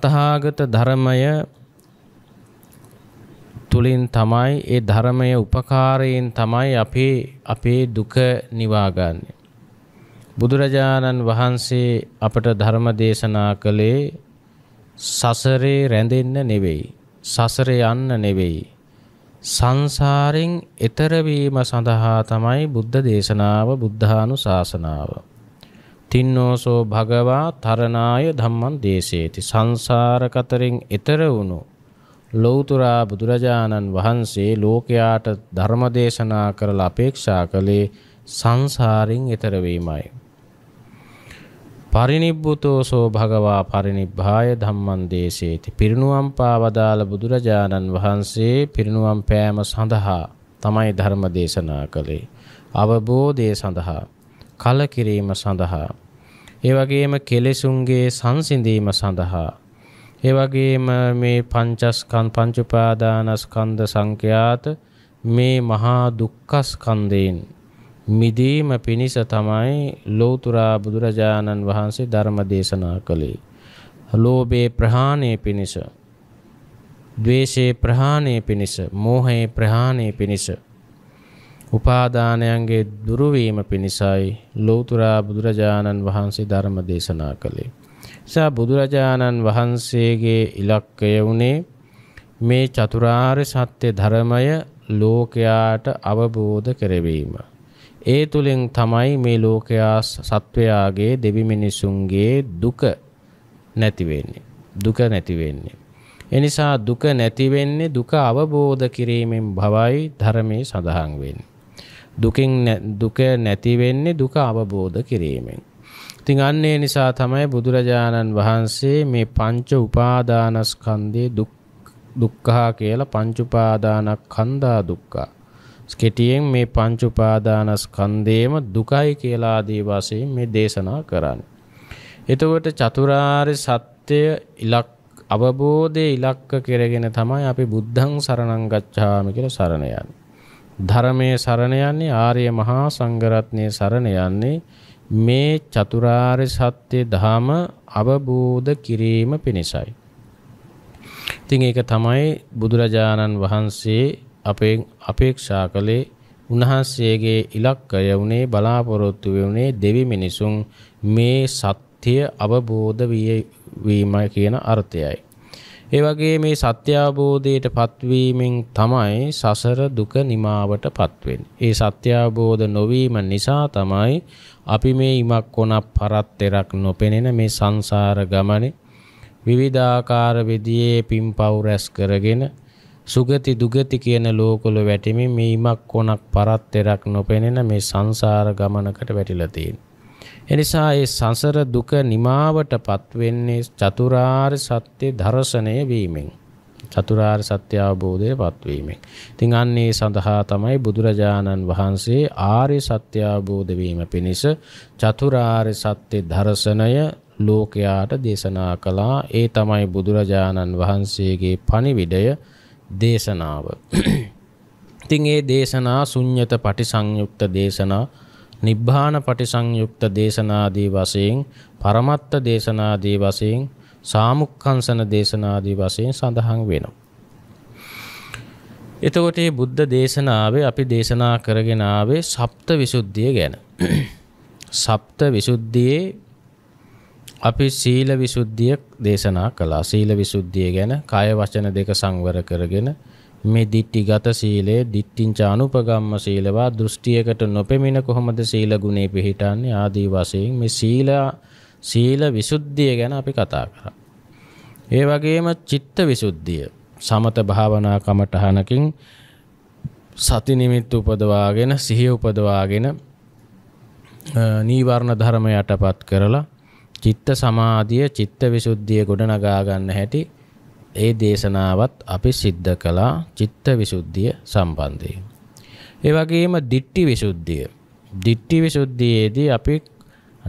තතහාගත ධර්මය තුලින් තමයි ඒ ධර්මය උපකාරයෙන් තමයි අපේ අපේ දුක නිවාගන්නේ. බුදුරජාණන් වහන්සේ අපට ධර්ම දේශනා කළේ සසරේ රැඳෙන්න නෙවෙයි. සසරේ යන්න නෙවෙයි. සංසාරෙන් එතර වීම සඳහා තමයි බුද්ධ දේශනාව බුද්ධානුශාසනාව. තින්නෝසෝ භගවා තරණාය ධම්මං දේශේති සංසාර කතරෙන් එතර වුණු ලෞතුරා බුදුරජාණන් වහන්සේ ලෝකයාට ධර්ම දේශනා කරලා අපේක්ෂා කළේ සංසාරින් එතර වීමයි පරිනිබ්බුතෝසෝ භගවා පරිනිබ්බාය ධම්මං දේශේති පිරිනුවම් පාවදාල බුදුරජාණන් වහන්සේ පිරිනුවම් පෑම සඳහා තමයි ධර්ම දේශනා කළේ අවබෝධය සඳහා කලකිරීම සඳහා ඒ වගේම කෙලෙසුන්ගේ සංසිඳීම සඳහා ඒ වගේම මේ පංචස්කන් පංච උපාදානස්කන්ධ සංඛ්‍යාත මේ මහා දුක්ඛස්කන්ධයෙන් මිදීම පිණිස තමයි ලෞතර බුදුරජාණන් වහන්සේ ධර්ම දේශනා කළේ. ලෝභේ ප්‍රහාණය පිණිස, ද්වේෂේ ප්‍රහාණය පිණිස, මෝහේ ප්‍රහාණය පිණිස උපාදානයන්ගේ දුරුවීම පිණිසයි ලෝතුරා බුදුරජාණන් වහන්සේ ධර්ම දේශනා කළේ. සා බුදුරජාණන් වහන්සේගේ ඉලක්කය වුණේ මේ චතුරාර්ය සත්‍ය ධර්මය ලෝකයාට අවබෝධ කරවීම. ඒ තුලින් තමයි මේ ලෝකයා සත්වයාගේ දෙවි මිනිසුන්ගේ දුක නැති වෙන්නේ. දුක නැති වෙන්නේ. එනිසා දුක නැති වෙන්නේ දුක අවබෝධ කිරීමෙන් භවයි ධර්මයේ සඳහන් වෙන්නේ. දුකින් දුක නැති වෙන්නේ දුක අවබෝධ කිරීමෙන්. ඉතින් අන්න ඒ නිසා තමයි බුදුරජාණන් වහන්සේ මේ පංච උපාදානස්කන්ධේ දුක් දුක්ඛා කියලා පංච උපාදානස්කන්ධා දුක්ඛා. කෙටියෙන් මේ පංච උපාදානස්කන්ධේම දුකයි කියලා ආදී වශයෙන් මේ දේශනා කරන්නේ. එතකොට චතුරාර්ය සත්‍ය ඉලක්ක අවබෝධයේ ඉලක්ක කරගෙන තමයි අපි බුද්ධං සරණං ගච්ඡාමි කියලා සරණ යන්නේ. ධර්මයේ සරණ යන්නේ ආර්ය මහා සංඝරත්නයේ සරණ යන්නේ මේ චතුරාර්ය සත්‍ය ධම අවබෝධ කිරීම පිණිසයි. ඉතින් ඒක තමයි බුදුරජාණන් වහන්සේ අපෙන් අපේක්ෂා කළේ උන්වහන්සේගේ ඉලක්කය වුණේ බලාපොරොත්තු වුණේ දෙවි මිනිසුන් මේ සත්‍ය අවබෝධ වීමයි කියන අර්ථයයි. ඒ වගේ මේ සත්‍ය අවබෝධයට පත්වීමෙන් තමයි සසර දුක නිමාවට පත්වෙන්නේ. ඒ සත්‍ය අවබෝධ නොවීම නිසා තමයි අපි මේ ඉමක් කොනක් පරත්තරක් නොපෙනෙන මේ සංසාර ගමනේ විවිධාකාර විදියේ පින්පව් රැස් කරගෙන සුගති දුගති කියන ලෝකවල වැටිමින් මේ ඉමක් කොනක් පරත්තරක් නොපෙනෙන මේ සංසාර ගමනකට වැටිලා තියෙනවා. එනිසා ඒ සංසර දුක නිමාවටපත් වෙන්නේ චතුරාර්ය සත්‍ය දර්ශනය වීමෙන්. චතුරාර්ය සත්‍ය අවබෝධයපත් වීමෙන්. ඉතින් අන්න ඒ සඳහා තමයි බුදුරජාණන් වහන්සේ ආර්ය සත්‍ය අවබෝධ වීම පිණිස චතුරාර්ය සත්‍ය දර්ශනය ලෝකයාට දේශනා කළා. ඒ තමයි බුදුරජාණන් වහන්සේගේ පණිවිඩය දේශනාව. ඉතින් ඒ දේශනා ශුන්්‍යත පටිසංයුක්ත දේශනා නිබ්බාන පටිසංයුක්ත දේශනාදී වශයෙන් පරමත්ත දේශනාදී වශයෙන් සාමුක්ඛංසන දේශනාදී වශයෙන් සඳහන් වෙනවා. එතකොට මේ බුද්ධ දේශනාවේ අපි දේශනා කරගෙන ආවේ සප්ත විසුද්ධිය ගැන. සප්ත විසුද්ධියේ අපි සීල විසුද්ධිය දේශනා කළා. සීල විසුද්ධිය ගැන කය වචන දෙක සංවර කරගෙන මේ දිට්ටිගත සීලය දිට්ටිංචානුපගම්ම සීලවා දෘෂ්ටියකට නොපෙමින කොහොමද සීල ගුණේ පිහිටන්නේ ආදී වශයෙන් මේ සීල සීල විසුද්ධිය ගැන අපි කතා කරා. ඒ වගේම චිත්ත විසුද්ධිය සමත භාවනා කමඨහනකින් සති නිමිත්ත උපදවාගෙන සිහිය උපදවාගෙන නීවරණ ධර්ම යටපත් කරලා චිත්ත සමාධිය චිත්ත විසුද්ධිය ගොඩනගා ගන්න හැටි ඒ දේශනාවත් අපි සිද්ධ කළා චිත්ත විසුද්ධිය සම්බන්ධයෙන්. ඒ වගේම දිට්ටි විසුද්ධිය. දිට්ටි විසුද්ධියේදී අපි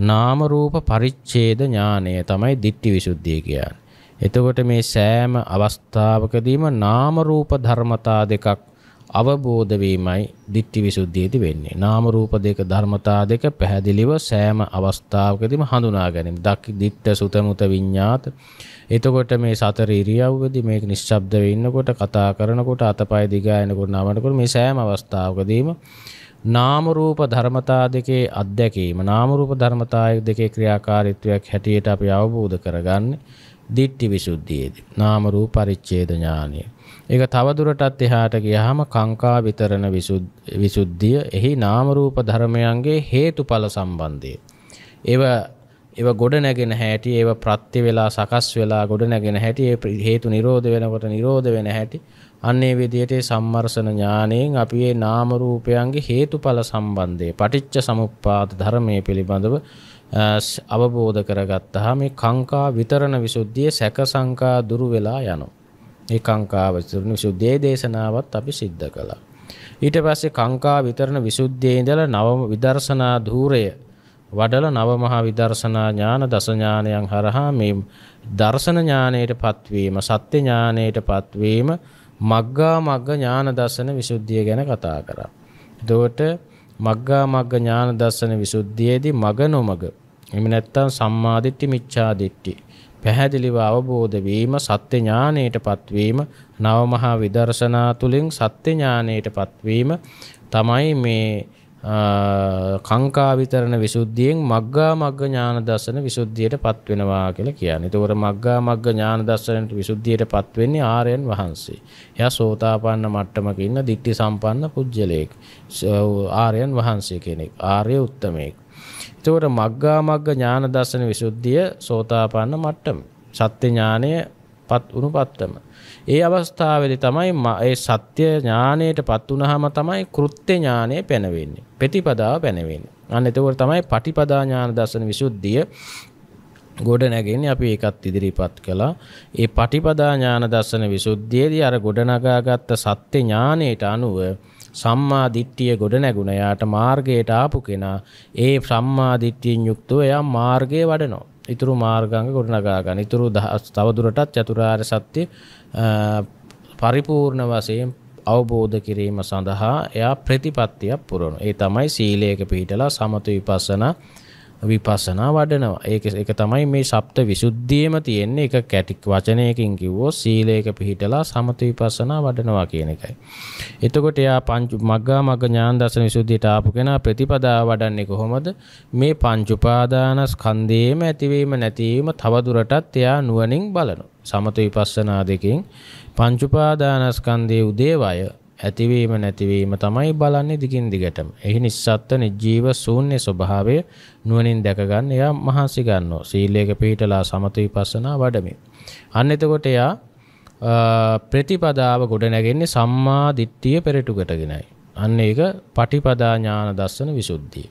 නාම රූප පරිච්ඡේද ඥානය තමයි දිට්ටි විසුද්ධිය කියන්නේ. එතකොට මේ සෑම අවස්ථාවකදීම නාම රූප ධර්මතා දෙකක් අවබෝධ වීමයි ditthi visuddhiයේදී වෙන්නේ. නාම රූප දෙක ධර්මතා දෙක පැහැදිලිව සෑම අවස්ථාවකදීම හඳුනා ගැනීම. දක් ditta සුතමුත විඤ්ඤාත. එතකොට මේ සතර ඉරියව්වේදී මේක නිශ්ශබ්ද වෙන්නකොට කතා කරනකොට අතපය දිගා යනකොට නමනකොට මේ සෑම අවස්ථාවකදීම නාම රූප ධර්මතා දෙකේ අත්දැකීම නාම රූප ධර්මතා දෙකේ ක්‍රියාකාරීත්වයක් හැටියට අපි අවබෝධ කරගන්නේ ditthi visuddhiයේදී නාම රූප පරිච්ඡේද ඥානය ඒක තවදුරටත් එහාට ගියහම කාංකා විතරණ විසුද්ධිය එහි නාම රූප ධර්මයන්ගේ හේතුඵල සම්බන්ධය. ඒව ඒව ගොඩ නැගෙන හැටි ඒව ප්‍රත්‍ය වෙලා සකස් වෙලා ගොඩ නැගෙන හැටි ඒ හේතු නිරෝධ වෙනකොට නිරෝධ වෙන හැටි අන්න ඒ විදිහට ඒ සම්මර්සන ඥාණයෙන් අපි මේ නාම රූපයන්ගේ හේතුඵල සම්බන්ධය පටිච්ච සමුප්පාද ධර්මයේ පිළිබඳව අවබෝධ කරගත්තාම මේ කාංකා විතරණ විසුද්ධියේ සැක සංකා දුරු වෙලා යනවා ඒකංකාව විසුද්ධියේ දේශනාවත් අපි සිද්ධ කළා. ඊට පස්සේ කංකා විතරණ විසුද්ධියේ ඉඳලා නව විදර්ශනා ධූරය වඩල නව මහා විදර්ශනා ඥාන දස ඥානයන් හරහා මේ දර්ශන ඥානයටපත් වීම සත්‍ය ඥානයටපත් වීම මග්ගා මග්ග ඥාන දර්ශන විසුද්ධිය ගැන කතා කරා. එතකොට මග්ගා මග්ග ඥාන දර්ශන විසුද්ධියේදී මග නොමග එහෙම නැත්නම් සම්මාදිට්ඨි මිච්ඡාදිට්ඨි පැහැදිලිව අවබෝධ වීම සත්‍ය ඥානයටපත් වීම නව මහා විදර්ශනා තුලින් සත්‍ය ඥානයටපත් වීම තමයි මේ කංකා විතරණ විසුද්ධියෙන් මග්ගා මග්ග ඥාන දර්ශන විසුද්ධියටපත් වෙනවා කියලා කියන්නේ. ඒතකොට මග්ගා මග්ග ඥාන දර්ශනට විසුද්ධියටපත් වෙන්නේ ආර්යයන් වහන්සේ. එයා සෝතාපන්න මට්ටමක ඉන්න ditthi සම්පන්න පුජ්‍යලේක. ආර්යයන් වහන්සේ කෙනෙක්. ආර්ය උත්තමයෙක්. එතකොට මග්ගා මග්ග ඥාන දර්ශන විසුද්ධිය සෝතාපන්න මට්ටම. සත්‍ය ඥානයපත් උණු පත්තම. ඒ අවස්ථාවේදී තමයි ඒ සත්‍ය ඥානයටපත් උනහම තමයි කෘත්‍ය ඥානය පැනවෙන්නේ. ප්‍රතිපදාව පැනවෙන්නේ. අන්න එතකොට තමයි පටිපදා ඥාන දර්ශන විසුද්ධිය ගොඩ නැගෙන්නේ අපි ඒකත් ඉදිරිපත් කළා. ඒ පටිපදා ඥාන දර්ශන විසුද්ධියේදී අර ගොඩනගාගත්ත සත්‍ය ඥානයට අනුව සම්මා දිට්ඨිය ගොඩ නැගුණ යාට මාර්ගයට ආපු කෙනා ඒ සම්මා දිට්ඨියෙන් යුක්තව එයා මාර්ගයේ වඩනවා. ඊතුරු මාර්ගාංග ගොඩනගා ගන්න. ඊතුරු තවදුරටත් චතුරාර්ය සත්‍ය පරිපූර්ණ වශයෙන් අවබෝධ කිරීම සඳහා එයා ප්‍රතිපත්තියක් පුරනවා. ඒ තමයි සීලයක පිළිපදලා සමත විපස්සනා විපස්සනා වඩනවා. ඒක ඒක තමයි මේ සප්ත විසුද්ධියේම තියෙන එක කැටි වචනයකින් කිව්වොත් සීලයක පිහිටලා සමත විපස්සනා වඩනවා කියන එකයි. එතකොට එයා පංච මග්ගා මග්ග ඥාන දර්ශන විසුද්ධියට ආපු කෙනා ප්‍රතිපදා වඩන්නේ කොහොමද? මේ පංච උපාදානස්කන්ධයේම ඇතිවීම නැතිවීම තවදුරටත් එයා නුවණින් බලනවා. සමත විපස්සනා දෙකෙන් පංච උපාදානස්කන්ධයේ උදේවය ඇතිවීම නැතිවීම තමයි බලන්නේ දිගින් දිගටම. එහි නිස්සත්ත්ව නිජීව ශූන්‍ය ස්වභාවය නුවණින් දැක ගන්න එයා මහන්සි ගන්නවා. සීලයක පිහිටලා සමත විපස්සනා වඩමින්. අන්න එතකොට එයා ප්‍රතිපදාව ගොඩ නැගෙන්නේ සම්මා දිට්ඨිය පෙරටු කොටගෙනයි. අන්න ඒක පටිපදා ඥාන දර්ශන විසුද්ධිය.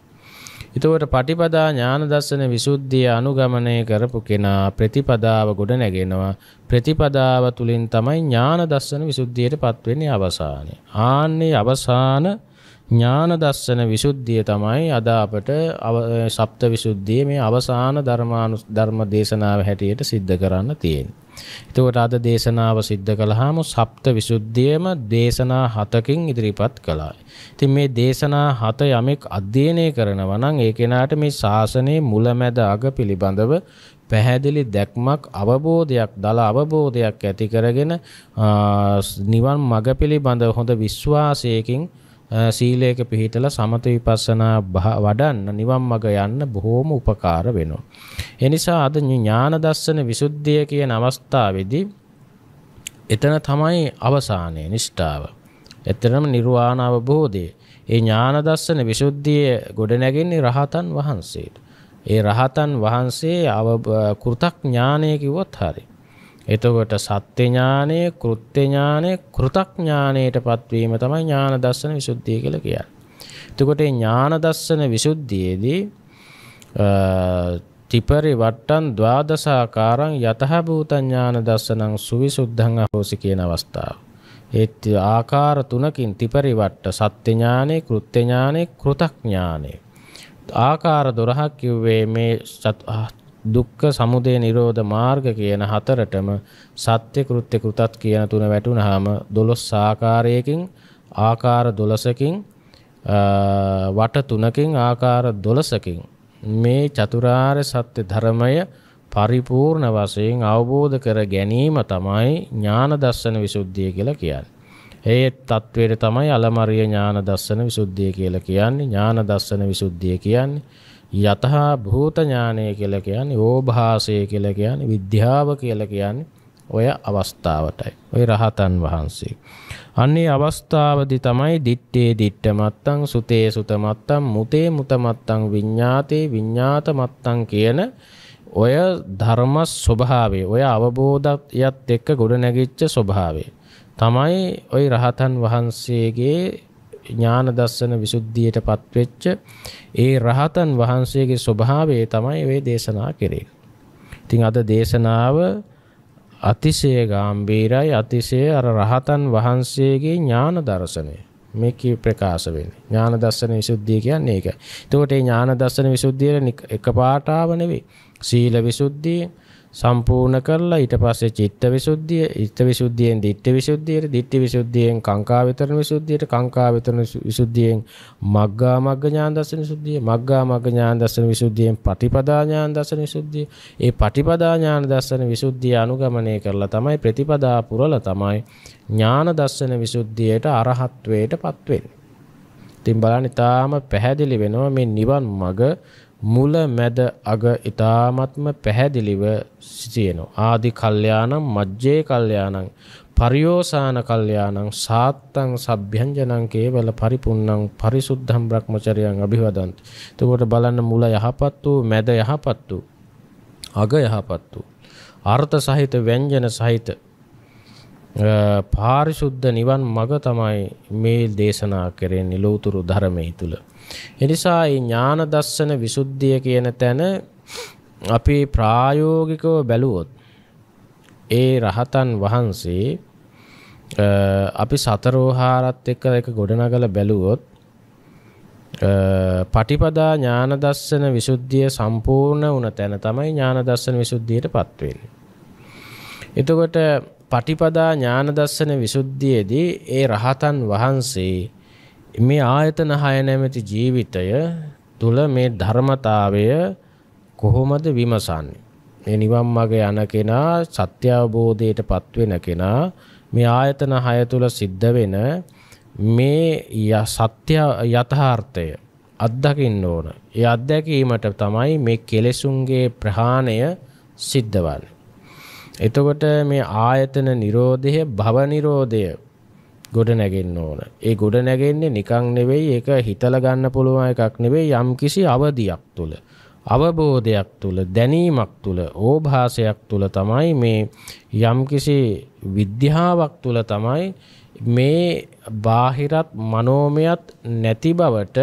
එතකොට පටිපදා ඥාන දර්ශන විසුද්ධිය අනුගමනය කරපු කෙනා ප්‍රතිපදාව ගොඩ නැගෙනවා ප්‍රතිපදාව තුලින් තමයි ඥාන දර්ශන විසුද්ධියටපත් වෙන්නේ අවසානයේ ආන්නේ අවසාන ඥාන දර්ශන විසුද්ධිය තමයි අද අපට සප්ත විසුද්ධිය මේ අවසාන ධර්මානු ධර්ම දේශනාව හැටියට සිද්ධ කරන්න තියෙන්නේ එතකොට අද දේශනාව සිද්ධ කළාම සප්ත විසුද්ධියම දේශනා 7කින් ඉදිරිපත් කළා. ඉතින් මේ දේශනා 7 යමෙක් අධ්‍යයනය කරනවා නම් ඒ කෙනාට මේ ශාසනයේ මුලැමැද අග පිළිබඳව පැහැදිලි දැක්මක් අවබෝධයක් දල අවබෝධයක් ඇති කරගෙන නිවන් මඟ පිළිබඳ හොඳ විශ්වාසයකින් සීලයක පිහිටලා සමත විපස්සනා වඩන්න නිවන් මඟ යන්න බොහෝම උපකාර වෙනවා. ඒ නිසා අද ඥාන දර්ශන විසුද්ධිය කියන අවස්ථාවේදී එතන තමයි අවසානයේ නිෂ්ඨාව. එතරම් නිර්වාණ අවබෝධය. ඒ ඥාන දර්ශන විසුද්ධිය ගොඩනැගෙන්නේ රහතන් වහන්සේට. ඒ රහතන් වහන්සේ අව කෘතඥානය කිව්වොත් හරියි. එතකොට සත්‍ය ඥානය, කෘත්‍ය ඥානය, කෘතඥානයට පත්වීම තමයි ඥාන දර්ශන විසුද්ධිය කියලා කියන්නේ. එතකොට මේ ඥාන දර්ශන විසුද්ධියේදී තිපරි වට්ටන් ද්වාදසාකාරං යතහ භූත ඥාන දර්ශනං සුවිසුද්ධං අහෝසි කියන අවස්ථාව. ඒත් ආකාර තුනකින් තිපරිවට්ට සත්‍ය ඥානෙ, කෘත්‍ය ඥානෙ, කෘතඥානෙ. ආකාර 12ක් කිව්වේ මේ දුක්ඛ සමුදය නිරෝධ මාර්ග කියන හතරටම සත්‍ය කෘත්‍ය කෘතත් කියන තුන වැටුනහම 12 ආකාරයකින් ආකාර 12කින් වට තුනකින් ආකාර 12කින් මේ චතුරාර්ය සත්‍ය ධර්මය පරිපූර්ණ වශයෙන් අවබෝධ කර ගැනීම තමයි ඥාන දර්ශන විසුද්ධිය කියලා කියන්නේ. ඒ தത്വෙට තමයි අලමරිය ඥාන දර්ශන විසුද්ධිය කියලා කියන්නේ. ඥාන දර්ශන විසුද්ධිය කියන්නේ යතහ භූත ඥානය කියලා කියන්නේ ඕභාසය කියලා කියන්නේ විද්‍යාව කියලා කියන්නේ ඔය අවස්ථාවටයි. ඔය රහතන් වහන්සේ. අන්නේ අවස්ථාවදී තමයි දිත්තේ දිට්ඨ මත්තං සුතේ සුත මත්තං මුතේ මුත මත්තං විඤ්ඤාතේ විඤ්ඤාත මත්තං කියන ඔය ධර්ම ස්වභාවය ඔය අවබෝධයත් එක්ක ගොඩ නැගිච්ච ස්වභාවය තමයි ওই රහතන් වහන්සේගේ ඥාන දස්සන විසුද්ධියට පත්වෙච්ච ඒ රහතන් වහන්සේගේ ස්වභාවය තමයි මේ දේශනා කෙරේ. ඉතින් අද දේශනාව අතිශය ගැඹීරයි අතිශය අර රහතන් වහන්සේගේ ඥාන දර්ශනය. මේ ප්‍රකාශ වෙන්නේ ඥාන දර්ශන විසුද්ධිය කියන්නේ ඒකයි. එතකොට මේ ඥාන දර්ශන විසුද්ධිය එකපාරටාව නෙවෙයි. සීල විසුද්ධිය, සම්පූර්ණ කරලා ඊට පස්සේ චිත්ත විසුද්ධිය ඉත්ත විසුද්ධියෙන් දිට්ඨි විසුද්ධියට දිට්ඨි විසුද්ධියෙන් කාංකා විතරණ විසුද්ධියට කාංකා විතරණ විසුද්ධියෙන් මග්ගා මග්ග ඥාන දර්ශන විසුද්ධිය මග්ගා මග්ග ඥාන දර්ශන විසුද්ධියෙන් පටිපදා ඥාන දර්ශන විසුද්ධිය ඒ පටිපදා ඥාන දර්ශන විසුද්ධිය අනුගමනය කරලා තමයි ප්‍රතිපදා පුරලා තමයි ඥාන දර්ශන විසුද්ධියට අරහත්වයට පත් වෙන්නේ. ඉතින් බලන්න ඊටාම පැහැදිලි වෙනවා මේ නිවන් මඟ මුල මැද අග ඊ타ත්ම පැහැදිලිව සිටිනෝ ආදි කල්යාණං මජ්ජේ කල්යාණං පරියෝසాన කල්යාණං සාත්තං සබ්භ්‍යංජනං කේවල පරිපුන්නං පරිසුද්ධං බ්‍රහ්මචර්යං අභිවදන්ති එතකොට බලන්න මුල යහපත් වූ මැද යහපත් වූ අග යහපත් වූ අර්ථ සහිත ව්‍යංජන සහිත පාරිශුද්ධ නිවන් මඟ තමයි මේ දේශනා කරන්නේ ලෝතුරු ධර්මයේ තුල එනිසා මේ ඥාන දර්ශන විසුද්ධිය කියන තැන අපි ප්‍රායෝගිකව බැලුවොත් ඒ රහතන් වහන්සේ අපි සතරෝහාරත් එක්ක එක ගොඩනගලා බැලුවොත් පටිපදා ඥාන දර්ශන විසුද්ධිය සම්පූර්ණ වුණ තැන තමයි ඥාන දර්ශන විසුද්ධියටපත් වෙන්නේ. එතකොට පටිපදා ඥාන දර්ශන විසුද්ධියේදී ඒ රහතන් වහන්සේ මේ ආයතන හය නැමැති ජීවිතය තුල මේ ධර්මතාවය කොහොමද විමසන්නේ? මේ නිවන් මාර්ග යන කෙනා සත්‍ය අවබෝධයට පත්වෙන කෙනා මේ ආයතන හය තුල සිද්ධ වෙන මේ සත්‍ය යථාර්ථය අත්දකින්න ඕන. ඒ අත්දැකීමට තමයි මේ කෙලෙසුන්ගේ ප්‍රහාණය සිද්ධ වෙන්නේ. එතකොට මේ ආයතන නිරෝධය භව නිරෝධය ගොඩ නැගෙන්න ඕන. ඒ ගොඩ නැගෙන්නේ නිකං නෙවෙයි ඒක හිතල ගන්න පුළුවන් එකක් නෙවෙයි යම් කිසි අවධියක් තුළ. අවබෝධයක් තුළ දැනීමක් තුළ ඕභාසයක් තුළ තමයි මේ යම් කිසි විද්‍යාවක් තුළ තමයි මේ බාහිරත් මනෝමයත් නැති බවට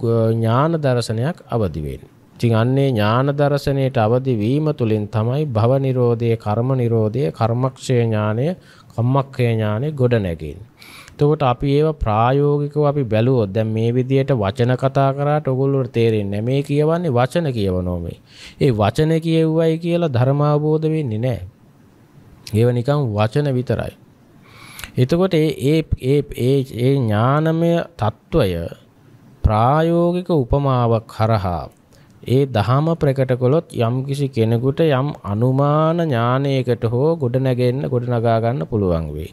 ඥාන දර්ශනයක් අවදි වෙන්නේ. ඉතින් අන්නේ ඥාන දර්ශනයට අවදි වීම තුළින් තමයි භව නිරෝධය, කර්ම නිරෝධය, කර්මක්ෂය ඥානය, කම්මක්ඛය ඥානෙ ගොඩ නැගෙන්නේ. එතකොට අපි ඒව ප්‍රායෝගිකව අපි බැලුවොත් දැන් මේ විදියට වචන කතා කරාට ඔයගොල්ලෝට තේරෙන්නේ මේ කියවන්නේ වචන කියවනෝ මේ. ඒ වචන කියෙව්වයි කියලා ධර්ම අවබෝධ වෙන්නේ නැහැ. ඒව නිකන් වචන විතරයි. එතකොට ඒ ඒ ඒ ඒ ඥානමය తত্ত্বය ප්‍රායෝගික උපමාවක් හරහා ඒ දහම ප්‍රකට කළොත් යම්කිසි කෙනෙකුට යම් අනුමාන ඥානයකට හෝ ගොඩනැගෙන්න ගොඩනගා ගන්න පුළුවන් වෙයි.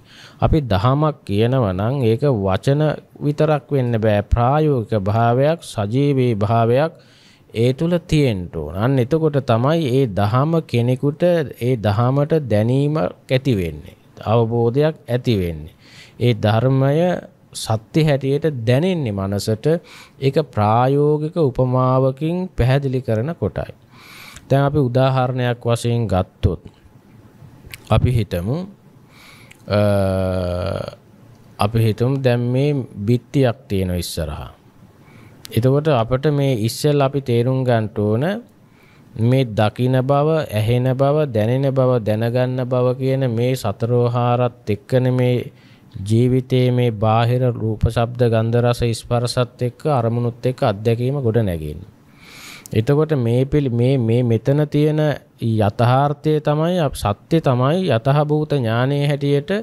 අපි දහමක් කියනවා නම් ඒක වචන විතරක් වෙන්න බෑ ප්‍රායෝගික භාවයක් සජීවී භාවයක් ඒ තුල තියෙන්න ඕන. අන්න එතකොට තමයි ඒ දහම කෙනෙකුට ඒ දහමට දැනීම ඇති වෙන්නේ. අවබෝධයක් ඇති වෙන්නේ. ඒ ධර්මය සත්‍ය හැටියට දැනෙන්නේ මනසට ඒක ප්‍රායෝගික උපමාවකින් පැහැදිලි කරන කොටයි. දැන් අපි උදාහරණයක් වශයෙන් ගත්තොත් අපි හිතමු අපි හිතමු දැන් මේ බිත්තියක් තියෙන ඉස්සරහා. එතකොට අපිට මේ ඉස්සෙල් අපි තේරුම් ගන්න ඕන මේ දකින බව ඇහෙන බව දැනෙන බව දැනගන්න බව කියන මේ සතරෝහාරත් එක්කන මේ ජීවිතයේ මේ බාහිර රූප ශබ්ද ගන්ධ රස ස්පර්ශත් එක්ක අරමුණුත් එක්ක අත්දැකීම ගොඩ නැගෙන්න. එතකොට මේ පිළි මේ මේ මෙතන තියෙන යථාර්ථය තමයි සත්‍ය තමයි යථාභූත ඥානයේ හැටියට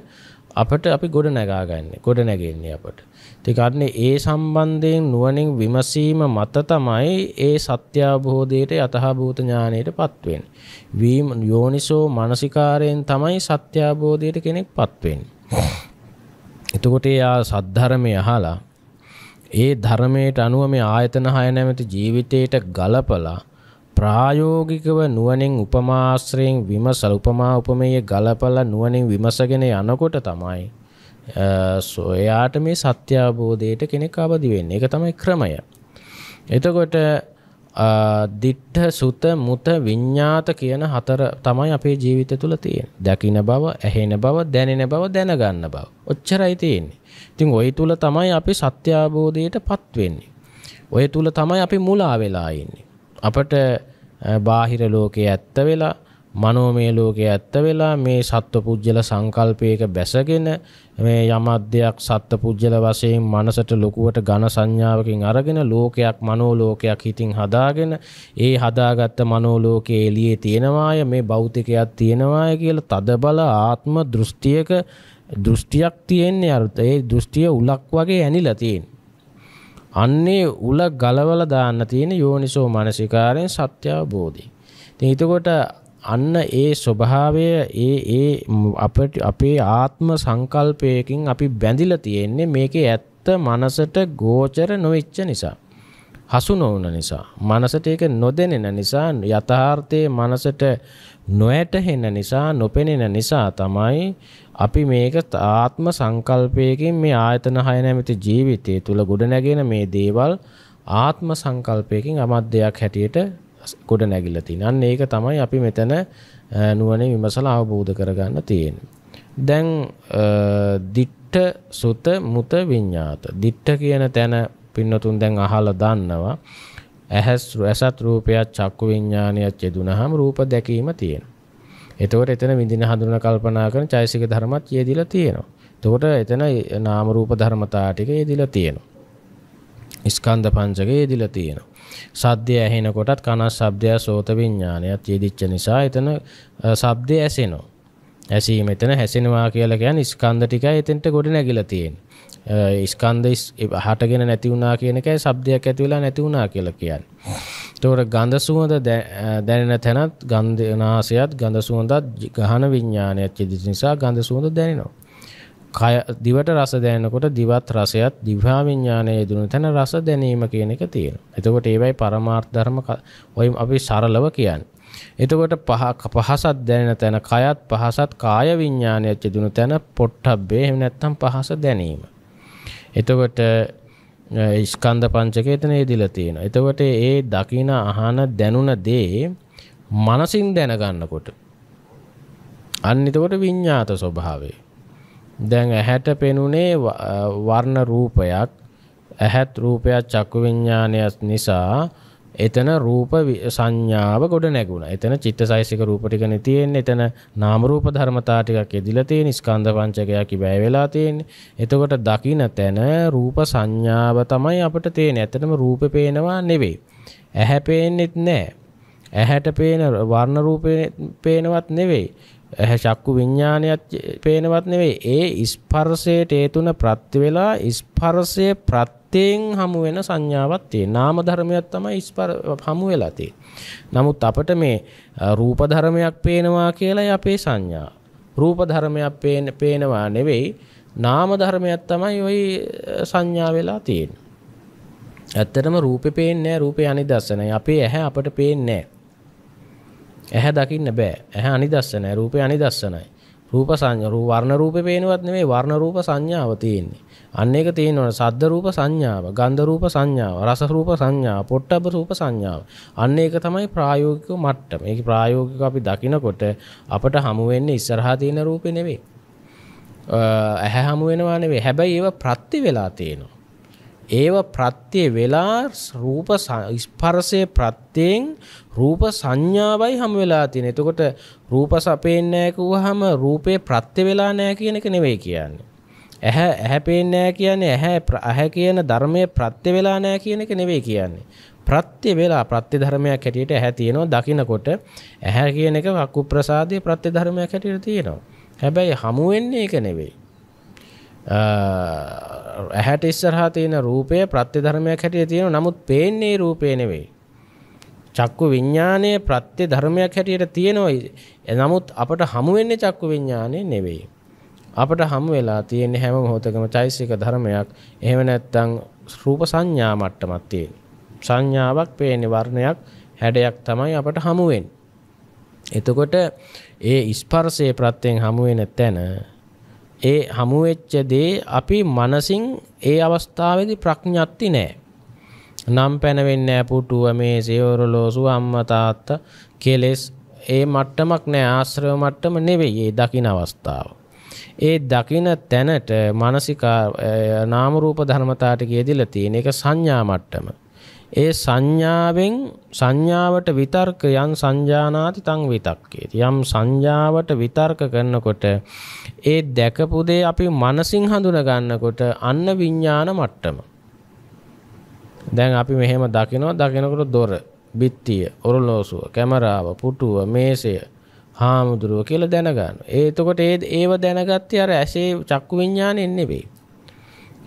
අපට අපි ගොඩ නගා ගන්න. ගොඩ නැගෙන්නේ අපට. ඉතින් ඒ සම්බන්ධයෙන් නුවණින් විමසීම මත තමයි ඒ සත්‍ය අවබෝධයට යථාභූත ඥානයටපත් වෙන්නේ. වීම යෝනිසෝ මානසිකාරයෙන් තමයි සත්‍ය අවබෝධයට කෙනෙක්පත් වෙන්නේ. එතකොට එයා සද්ධර්මය අහලා ඒ ධර්මයට අනුව මේ ආයතන හය නැමැති ජීවිතයට ගලපලා ප්‍රායෝගිකව නුවණින් උපමාශ්‍රයෙන් විමසල උපමා උපමේය ගලපලා නුවණින් විමසගෙන යනකොට තමයි සොයාට මේ සත්‍ය අවබෝධයට කෙනෙක් අවදි වෙන්නේ. ඒක තමයි ක්‍රමය. එතකොට දිට්ඨ සුත මුත විඤ්ඤාත කියන හතර තමයි අපේ ජීවිතය තුළ තියෙන. දකින බව, ඇහෙන බව, දැනෙන බව, දැනගන්න බව. ඔච්චරයි තියෙන්නේ. ඉතින් ওই තුල තමයි අපි සත්‍ය අවබෝධයටපත් වෙන්නේ. ওই තුල තමයි අපි මුලා වෙලා ඉන්නේ. අපට බාහිර ලෝකයේ ඇත්ත වෙලා, මනෝමය ලෝකයේ ඇත්ත වෙලා මේ සත්ව පුජ්‍යල සංකල්පයක බැසගෙන මේ යමද්දයක් සත්ත්ව පුජ්‍යල වශයෙන් මනසට ලොකුවට ඝන සංඥාවකින් අරගෙන ලෝකයක් මනෝලෝකයක් හිතින් හදාගෙන ඒ හදාගත්ත මනෝලෝකයේ එළියේ තියෙනවාය මේ භෞතිකයක් තියෙනවාය කියලා තදබල ආත්ම දෘෂ්ටියක දෘෂ්ටියක් තියෙන්නේ අර ඒ දෘෂ්ටිය උලක් වගේ ඇනිලා තියෙන. අන්නේ උල ගලවලා දාන්න තියෙන යෝනිසෝ මානසිකාරයෙන් සත්‍ය අවබෝධය. ඉතින් එතකොට අන්න ඒ ස්වභාවය ඒ ඒ අපට අපේ ආත්ම සංකල්පයකින් අපි බැඳිලා තියෙන්නේ මේකේ ඇත්ත මනසට ගෝචර නොවෙච්ච නිසා. හසු නොවුන නිසා මනසට ඒක නොදෙනෙන නිසා යථාර්ථයේ මනසට නොඇටහෙන නිසා නොපෙනෙන නිසා තමයි අපි මේක ආත්ම සංකල්පයකින් මේ ආයතන හය නැමැති ජීවිතය තුල ගොඩනැගෙන මේ දේවල් ආත්ම සංකල්පයකින් අමත් දෙයක් හැටියට ගොඩ නැගිල්ල තියෙන. අන්න ඒක තමයි අපි මෙතන නුවණින් විමසලා අවබෝධ කරගන්න තියෙන්නේ. දැන් දිට්ඨ සුත මුත විඤ්ඤාත. දිට්ඨ කියන තැන පින්නතුන් දැන් අහලා දන්නවා. ඇහස් රසත් රූපයත් චක්කු විඤ්ඤාණයත් යෙදුනහම රූප දැකීම තියෙනවා. එතකොට එතන විඳින හඳුනන කල්පනා කරන චෛසික ධර්මත් යෙදිලා තියෙනවා. එතකොට එතන නාම රූප ධර්මතා ටික යෙදිලා තියෙනවා. ස්කන්ධ පංචකය යෙදිලා තියෙනවා. සද්දය ඇහෙනකොටත් කන ශබ්දය සෝත විඥානයත් යෙදිච්ච නිසා එතන ශබ්දය ඇසෙනවා. ඇසීම එතන හැසෙනවා කියලා කියන්නේ ස්කන්ධ ටිකයි එතෙන්ට ගොඩ නැගිලා තියෙන්නේ. ස්කන්ධ හටගෙන නැති වුණා කියන එකයි ශබ්දයක් ඇති වෙලා නැති වුණා කියලා කියන්නේ. ඒතකොට ගඳ සුවඳ දැනෙන තැනත් ගන්ධ නාසයත් ගඳ සුවඳත් ගහන විඥානයත් යෙදිච්ච නිසා ගඳ සුවඳ දැනෙනවා. දිවට රස දැනකොට දිවත් රසයත් දිව්‍යාවිඤ්ඥානය දුන තැන රස දැනීම කියන එක තියෙන. එතකොට ඒවයි පරමාර්ථ ධර්ම ඔයිම් අපි සරලව කියන්න. එතකොට පහ පහසත් දැනෙන තැන කයත් පහසත් කාය විඤ්ඥානයච්ච දුන තැන පොට්ටබ්බේ එම නැත්තම් පහස දැනීම. එතකොට ඉස්කන්ධ පංචකේතන ඒදිල තියෙන. එතකොට ඒ දකින අහන දැනුන දේ මනසින් දැනගන්නකොට. අන්න එතකොට විඤ්ඥාත ස්වභාවේ. දැන් ඇහැට පෙනුනේ වර්ණ රූපයක් ඇහත් රූපයක් චක්කු විඤ්ඤාණයස් නිසා එතන රූප සංඥාව ගොඩ නැගුණා. එතන චිත්තසයිසික රූප ටිකනේ තියෙන්නේ. එතන නාම රූප ධර්මතා ටිකක් එදිලා තියෙන ස්කන්ධ පංචකයක් ඉබෑ වෙලා තියෙන්නේ. එතකොට දකින්න තැන රූප සංඥාව තමයි අපිට තේන්නේ. ඇත්තටම රූපේ පේනවා නෙවෙයි. ඇහැ පේන්නෙත් නැහැ. ඇහැට පේන වර්ණ රූපේ පේනවත් නෙවෙයි. ඇහැ චක්කු විඤ්ඥානයක් පේනවත් නෙවේ ඒ ස්පර්සයට ඒතුන ප්‍රත්තිවෙලා ස්පර්සය ප්‍රත්තයෙන් හමුවෙන සංඥාවත්තේ නාම ධර්මයක් තම ස්පර් හමු වෙලාතේ. නමුත් අපට මේ රූපධර්මයක් පේනවා කියලා අපේ සංඥා. රූපධර්මයක් පේන පේනවා නෙවෙයි නාම ධර්මයක් තමයි ඔයි සංඥා වෙලා තියෙන්. ඇත්තටම රූපෙ පේන්නේ රූපය අනි දස්සනයි අපේ ඇහැ අපට පේන්නේ නෑ. ඇහැ දකින්න බෑ. ඇහැ අනිදස්සනයි, රූපය අනිදස්සනයි. රූප සංඥා වර්ණ රූපේ පේනවත් නෙමෙයි වර්ණ රූප සංඥාව තියෙන්නේ. අන්න ඒක තියෙනවනේ සද්ද රූප සංඥාව, ගන්ධ රූප සංඥාව, රස රූප සංඥාව, පොට්ටබ්බ රූප සංඥාව. අන්න ඒක තමයි ප්‍රායෝගිකව මට්ටම. මේක ප්‍රායෝගිකව අපි දකිනකොට අපට හමු වෙන්නේ ඉස්සරහා තියෙන රූපේ නෙමෙයි. ඇහැ හමු වෙනවා නෙමෙයි. හැබැයි ඒව ප්‍රත්‍ය වෙලා තියෙනවා. ඒව ප්‍රත්‍යය වෙලා රූප ස්පර්සය ප්‍රත්තියෙන් රූප සංඥාවයි හම වෙලා තියෙන එතකොට රූප සපේනෑකුව හම රූපය ප්‍රත්්‍ය වෙලා නෑ කියන එක නෙවෙයි කියන්නේ. ඇහැ ඇහැපේනෑ කියන්නේ ඇහැ ඇහැ කියන ධර්මය ප්‍රත්්‍ය වෙලා නෑ කියන එක නෙවෙයි කියන්නේ. ප්‍රත්‍ය වෙලා ප්‍රත්‍ය ධර්මයක් හැටියට ඇහැ තියෙනවා දකිනකොට ඇහැ කියන එක වක්කු ප්‍රසාදය ප්‍රත්‍ය ධර්මයක් හැටියට තියෙනවා. හැබැයි හමුවෙන්නේ එක නෙවෙයි. ඇහැට ඉස්සරහා තියෙන රූපය ප්‍රත්‍ය ධර්මයක් හැටියට තියෙන නමුත් පේන්නේ රූපේ නෙවෙයි. චක්කු විඥානයේ ප්‍රත්‍ය ධර්මයක් හැටියට තියෙනවා. නමුත් අපට හමු වෙන්නේ චක්කු විඥානේ නෙවෙයි. අපට හමු වෙලා තියෙන හැම මොහොතකම චෛසික ධර්මයක්. එහෙම නැත්නම් රූප සංඥා මට්ටමක් තියෙන. සංඥාවක් පේන්නේ වර්ණයක් හැඩයක් තමයි අපට හමු එතකොට ඒ ස්පර්ශයේ ප්‍රත්‍යයෙන් හමු වෙන තැන ඒ හමුවෙච්ච දේ අපි මනසින් ඒ අවස්ථාවේදී ප්‍රඥප්ති නැහැ. නම් පැනවෙන්නේ නැහැ පුටුව මේ සේවරලෝසු අම්මා තාත්තා කෙලෙස් ඒ මට්ටමක් නැහැ ආශ්‍රව මට්ටම නෙවෙයි ඒ දකින අවස්ථාව. ඒ දකින තැනට මානසික නාම රූප ධර්මතාවට කියදිලා තියෙන එක සංඥා මට්ටම. ඒ සංඥාවෙන් සංඥාවට විතර්ක යම් සංජානාති තං විතක්කේති යම් සංඥාවට විතර්ක කරනකොට ඒ දැකපු දේ අපි මනසින් හඳුනා ගන්නකොට අන්න විඥාන මට්ටම දැන් අපි මෙහෙම දකිනවා දකිනකොට දොර බිත්තිය ඔරලෝසුව කැමරාව පුටුව මේසය හාමුදුරුව කියලා දැනගන්න. ඒ එතකොට ඒ ඒව දැනගත්තේ අර ඇසේ චක්කු විඥානේ නෙවෙයි.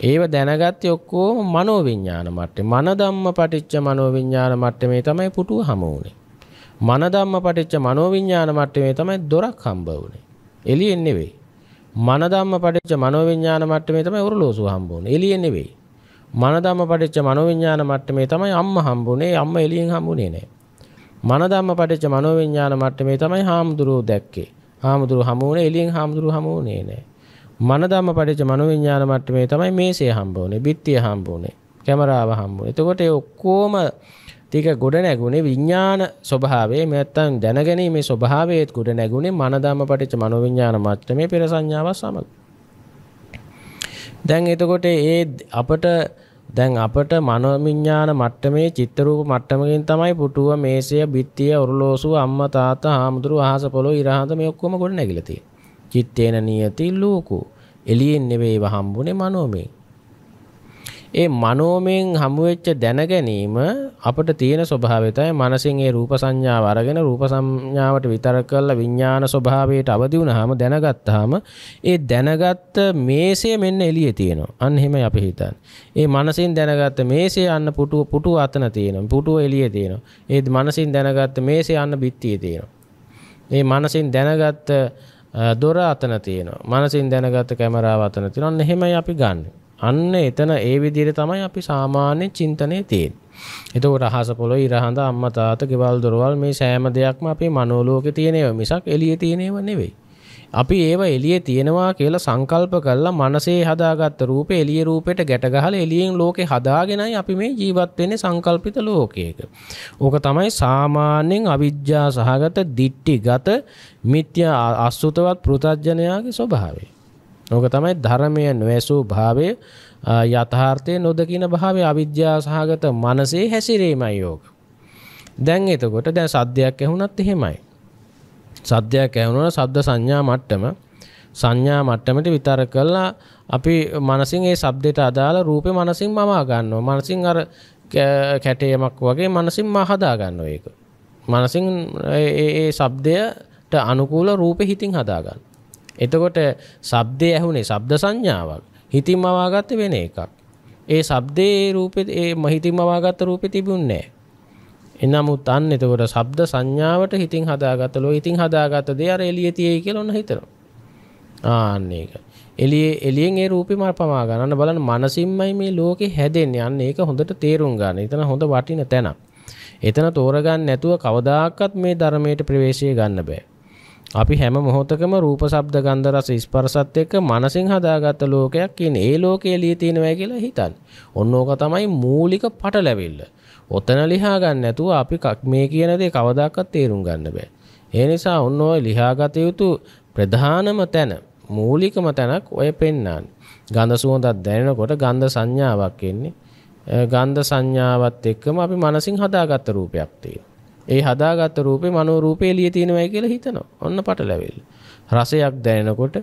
ඒව දැනගත්තේ ඔක්කොම මනෝවිඤ්ඤාණ මට්ටේ. මන ධම්ම පටිච්ච මනෝවිඤ්ඤාණ මට්ටමේ තමයි පුටුව හමු වුනේ. මන ධම්ම පටිච්ච මනෝවිඤ්ඤාණ මට්ටමේ තමයි දොරක් හම්බ වුනේ. එළියෙන් නෙවෙයි. මන ධම්ම පටිච්ච මනෝවිඤ්ඤාණ මට්ටමේ තමයි උරලෝසුව හම්බ වුනේ. එළියෙන් නෙවෙයි. මන ධම්ම පටිච්ච මනෝවිඤ්ඤාණ මට්ටමේ තමයි අම්මා හම්බුනේ. අම්මා එළියෙන් හම්බුනේ නෑ. මන ධම්ම පටිච්ච මනෝවිඤ්ඤාණ මට්ටමේ තමයි හාමුදුරුවෝ දැක්කේ. හාමුදුරුවෝ හමු වුනේ එළියෙන් හාමුදුරුවෝ හමු වුනේ නෑ. මන ධම්ම පටිච්ච මනෝවිඤ්ඤාණ මට්ටමේ තමයි මේසය හම්බ වුනේ, බිත්තිය හම්බ වුනේ, කැමරාව හම්බ වුනේ. එතකොට ඒ ඔක්කොම ටික ගොඩ නැගුණේ විඥාන ස්වභාවයේ නැත්තම් දැනගැනීමේ ස්වභාවයේත් ගොඩ නැගුණේ මන ධම්ම පටිච්ච මනෝවිඤ්ඤාණ මට්ටමේ පෙර සංඥාව සමග. දැන් එතකොට ඒ අපට දැන් අපට මනෝවිඤ්ඤාණ මට්ටමේ චිත්ත රූප මට්ටමකින් තමයි පුටුව, මේසය, බිත්තිය, උරලෝසුව, අම්මා තාත්තා, හාමුදුරුවෝ, අහස පොළොව, ඉරහඳ මේ ඔක්කොම ගොඩ නැගිලා තියෙන්නේ. චිත්තේන නියති ලෝකෝ එළියෙන් නෙවෙයි හම්බුනේ මනෝමය ඒ මනෝමයෙන් හමුවෙච්ච දැන ගැනීම අපට තියෙන ස්වභාවය තමයි මනසින් ඒ රූප සංඥාව අරගෙන රූප සංඥාවට විතර කරලා විඥාන ස්වභාවයට අවදි වුණාම දැනගත්තාම ඒ දැනගත්ත මේසය මෙන්න එළියේ තියෙනවා. අන්න එහෙමයි අපි හිතන්නේ. ඒ මනසින් දැනගත්ත මේසය අන්න පුටුව පුටුව අතන තියෙනවා. පුටුව එළියේ තියෙනවා. ඒ මනසින් දැනගත්ත මේසය අන්න බිත්තියේ තියෙනවා. මේ මනසින් දැනගත්ත දොර අතන තියෙනවා මනසින් දැනගත්ත කැමරාව අතන තියෙනවා අන්න එහෙමයි අපි ගන්න අන්න එතන ඒ විදිහට තමයි අපි සාමාන්‍ය චින්තනයේ තියෙන්නේ එතකොට අහස පොළොව ඉරහඳ අම්මා තාත්තා ගෙවල් දොරවල් මේ සෑම දෙයක්ම අපේ මනෝලෝකේ තියෙනව මිසක් එළියේ තියෙනව නෙවෙයි අපි ඒව එලිය තියෙනවා කියලා සංකල්ප කල්ලා මනසේ හදාගත්ත රූප එලිය රූපයට ගැටගහල එලියෙන් ලෝකෙ හදාගෙනයි අපි මේ ජීවත්වෙන්නේ සංකල්පිත ලෝකයක. ඕක තමයි සාමාන්‍යෙන් අවිද්‍යා සහගත දිට්ටි ගත මිත්‍ය අස්සුතවත් පෘතජ්ජනයාගේ ස්වභාවේ. ඕක තමයි ධර්මය නොවැසූ භාවය යථාර්ථය නොදකින භාවේ අවිද්‍යා සහගත මනසේ හැසිරීමයි යෝක. දැන් එතකොට දැන් සද්‍යයක් ඇහුනත් එහෙමයි. සද්‍යයක් ඇහුණා සබ්ද සංඥා මට්ටම සංඥා මට්ටමට විතර කළා අපි මනසින් ඒ shabdයට අදාළ රූපේ මනසින් මවා ගන්නවා මනසින් අර කැටයමක් වගේ මනසින් මා හදා ගන්නවා ඒක මනසින් ඒ ඒ shabdයට අනුකූල රූපේ හිතින් හදා ගන්න. එතකොට shabdේ ඇහුනේ shabd සංඥාවක්. හිතින් මවාගත්තේ වෙන එකක්. ඒ shabdේ රූපේ ඒ මහිතින් මවාගත්ත රූපේ තිබුණේ නැහැ. එනමුත් අන්න එතකොට ශබ්ද සංඥාවට හිතින් හදාගත්ත ලෝ ඉතින් හදාගත්ත දේ අර එළියේ තියෙයි කියලා ඔන්න හිතනවා. ආන්න ඒක. එළියේ එළියෙන් ඒ රූපේ මල් පමා ගන්න බලන්න මනසින්මයි මේ ලෝකේ හැදෙන්නේ. අන්න ඒක හොඳට තේරුම් ගන්න. එතන හොඳ වටින තැන. එතන තෝරගන්න නැතුව කවදාකවත් මේ ධර්මයට ප්‍රවේශය ගන්න බෑ. අපි හැම මොහොතකම රූප ශබ්ද ගන්ධ රස ස්පර්ශත් එක්ක මනසින් හදාගත්ත ලෝකයක් කියන්නේ ඒ ලෝකයේ එළියේ තියෙනවා කියලා හිතන්නේ. ඔන්න ඕක තමයි මූලික පටලැවිල්ල. ඔතන ලිහා ගන්න නැතුව අපි මේ කියන දේ කවදාකවත් තේරුම් ගන්න බෑ. ඒ නිසා ඔන්න ඔය ලිහාගත යුතු ප්‍රධානම තැන මූලිකම තැනක් ඔය පෙන්වන්නේ. ගන්ධ සුවඳක් දැනෙනකොට ගන්ධ සංඥාවක් එන්නේ. ගන්ධ සංඥාවත් එක්කම අපි මනසින් හදාගත්ත රූපයක් තියෙනවා. ඒ හදාගත්ත රූපේ මනෝ රූපේ එළිය තියෙනවයි කියලා හිතනවා. ඔන්න පටලැවිල්ල. රසයක් දැනෙනකොට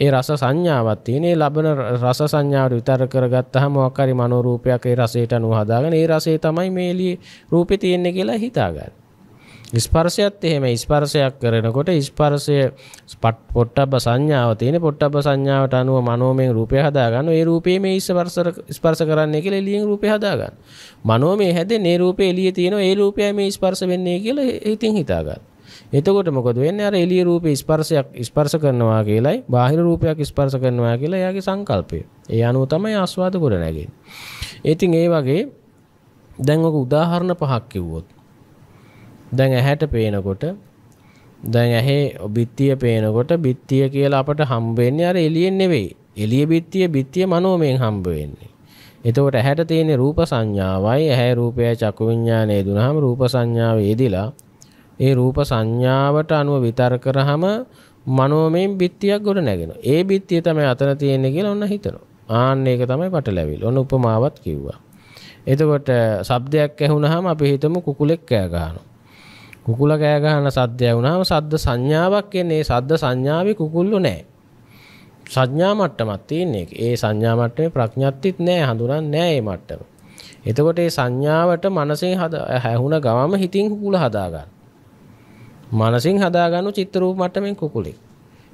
ඒ රස සංඥාවක් තියෙන. ඒ ලබන රස සංඥාවට විතර කරගත්තාම මොකක් හරි මනෝරූපයක් ඒ රසයට අනුව හදාගෙන ඒ රසය තමයි මේ එළියේ රූපේ තියෙන්නේ කියලා හිතාගන්න. ස්පර්ශයත් එහෙම ස්පර්ශයක් කරනකොට ස්පර්ශය පොට්ටබ්බ සංඥාව තියෙන පොට්ටබ්බ සංඥාවට අනුව මනෝමය රූපය හදාගන්න. ඒ රූපේ මේ ස්පර්ශ ස්පර්ශ කරන්නේ කියලා එළියෙන් රූපය හදාගන්න. මනෝමය හැදෙන්නේ රූපේ එළියේ තියෙන ඒ රූපය මේ ස්පර්ශ වෙන්නේ කියලා හිතින් හිතාගන්න. එතකොට මොකද වෙන්නේ අර එළිය රූපේ ස්පර්ශයක් ස්පර්ශ කරනවා කියලයි බාහිර රූපයක් ස්පර්ශ කරනවා කියලා එයාගේ සංකල්පය. ඒ අනුව තමයි ආස්වාද කර නැගෙන්නේ. ඉතින් ඒ වගේ දැන් ඔක උදාහරණ පහක් කිව්වොත් දැන් ඇහැට පේනකොට දැන් ඇහි බිත්තිය පේනකොට බිත්තිය කියලා අපට හම්බ වෙන්නේ අර එළියෙන් නෙවෙයි. එළිය බිත්තිය බිත්තිය මනෝමයෙන් හම්බ වෙන්නේ. එතකොට ඇහැට තියෙන රූප සංඥාවයි ඇහැ රූපය චක්කු විඤ්ඤාණය දුනහම රූප සංඥාව යෙදිලා ඒ රූප සංඥාවට අනුව විතර කරාම මනෝමයෙන් බිත්තියක් ගොඩ නැගෙනවා. ඒ බිත්තිය තමයි අතන තියෙන්නේ කියලා ඔන්න හිතනවා. ආන්න ඒක තමයි පටලැවිල්ල. ඔන්න උපමාවක් කිව්වා. එතකොට ශබ්දයක් ඇහුනහම අපි හිතමු කුකුලෙක් කෑ ගහනවා. කුකුල කෑ ගහන සද්දය වුණාම සද්ද සංඥාවක් එන්නේ. සද්ද සංඥාවේ කුකුල්ලු නැහැ. සංඥා මට්ටමක් තියෙන්නේ. ඒ සංඥා මට්ටමේ ප්‍රඥාත්තිත් නැහැ, හඳුනන්නේ නැහැ මේ මට්ටම. එතකොට මේ සංඥාවට මනසෙන් හද ඇහුණ ගවම හිතින් කුකුල හදා ගන්න. මනසින් හදාගන්නු චිත්තරූප මට්ටමින් කුකුලෙක්.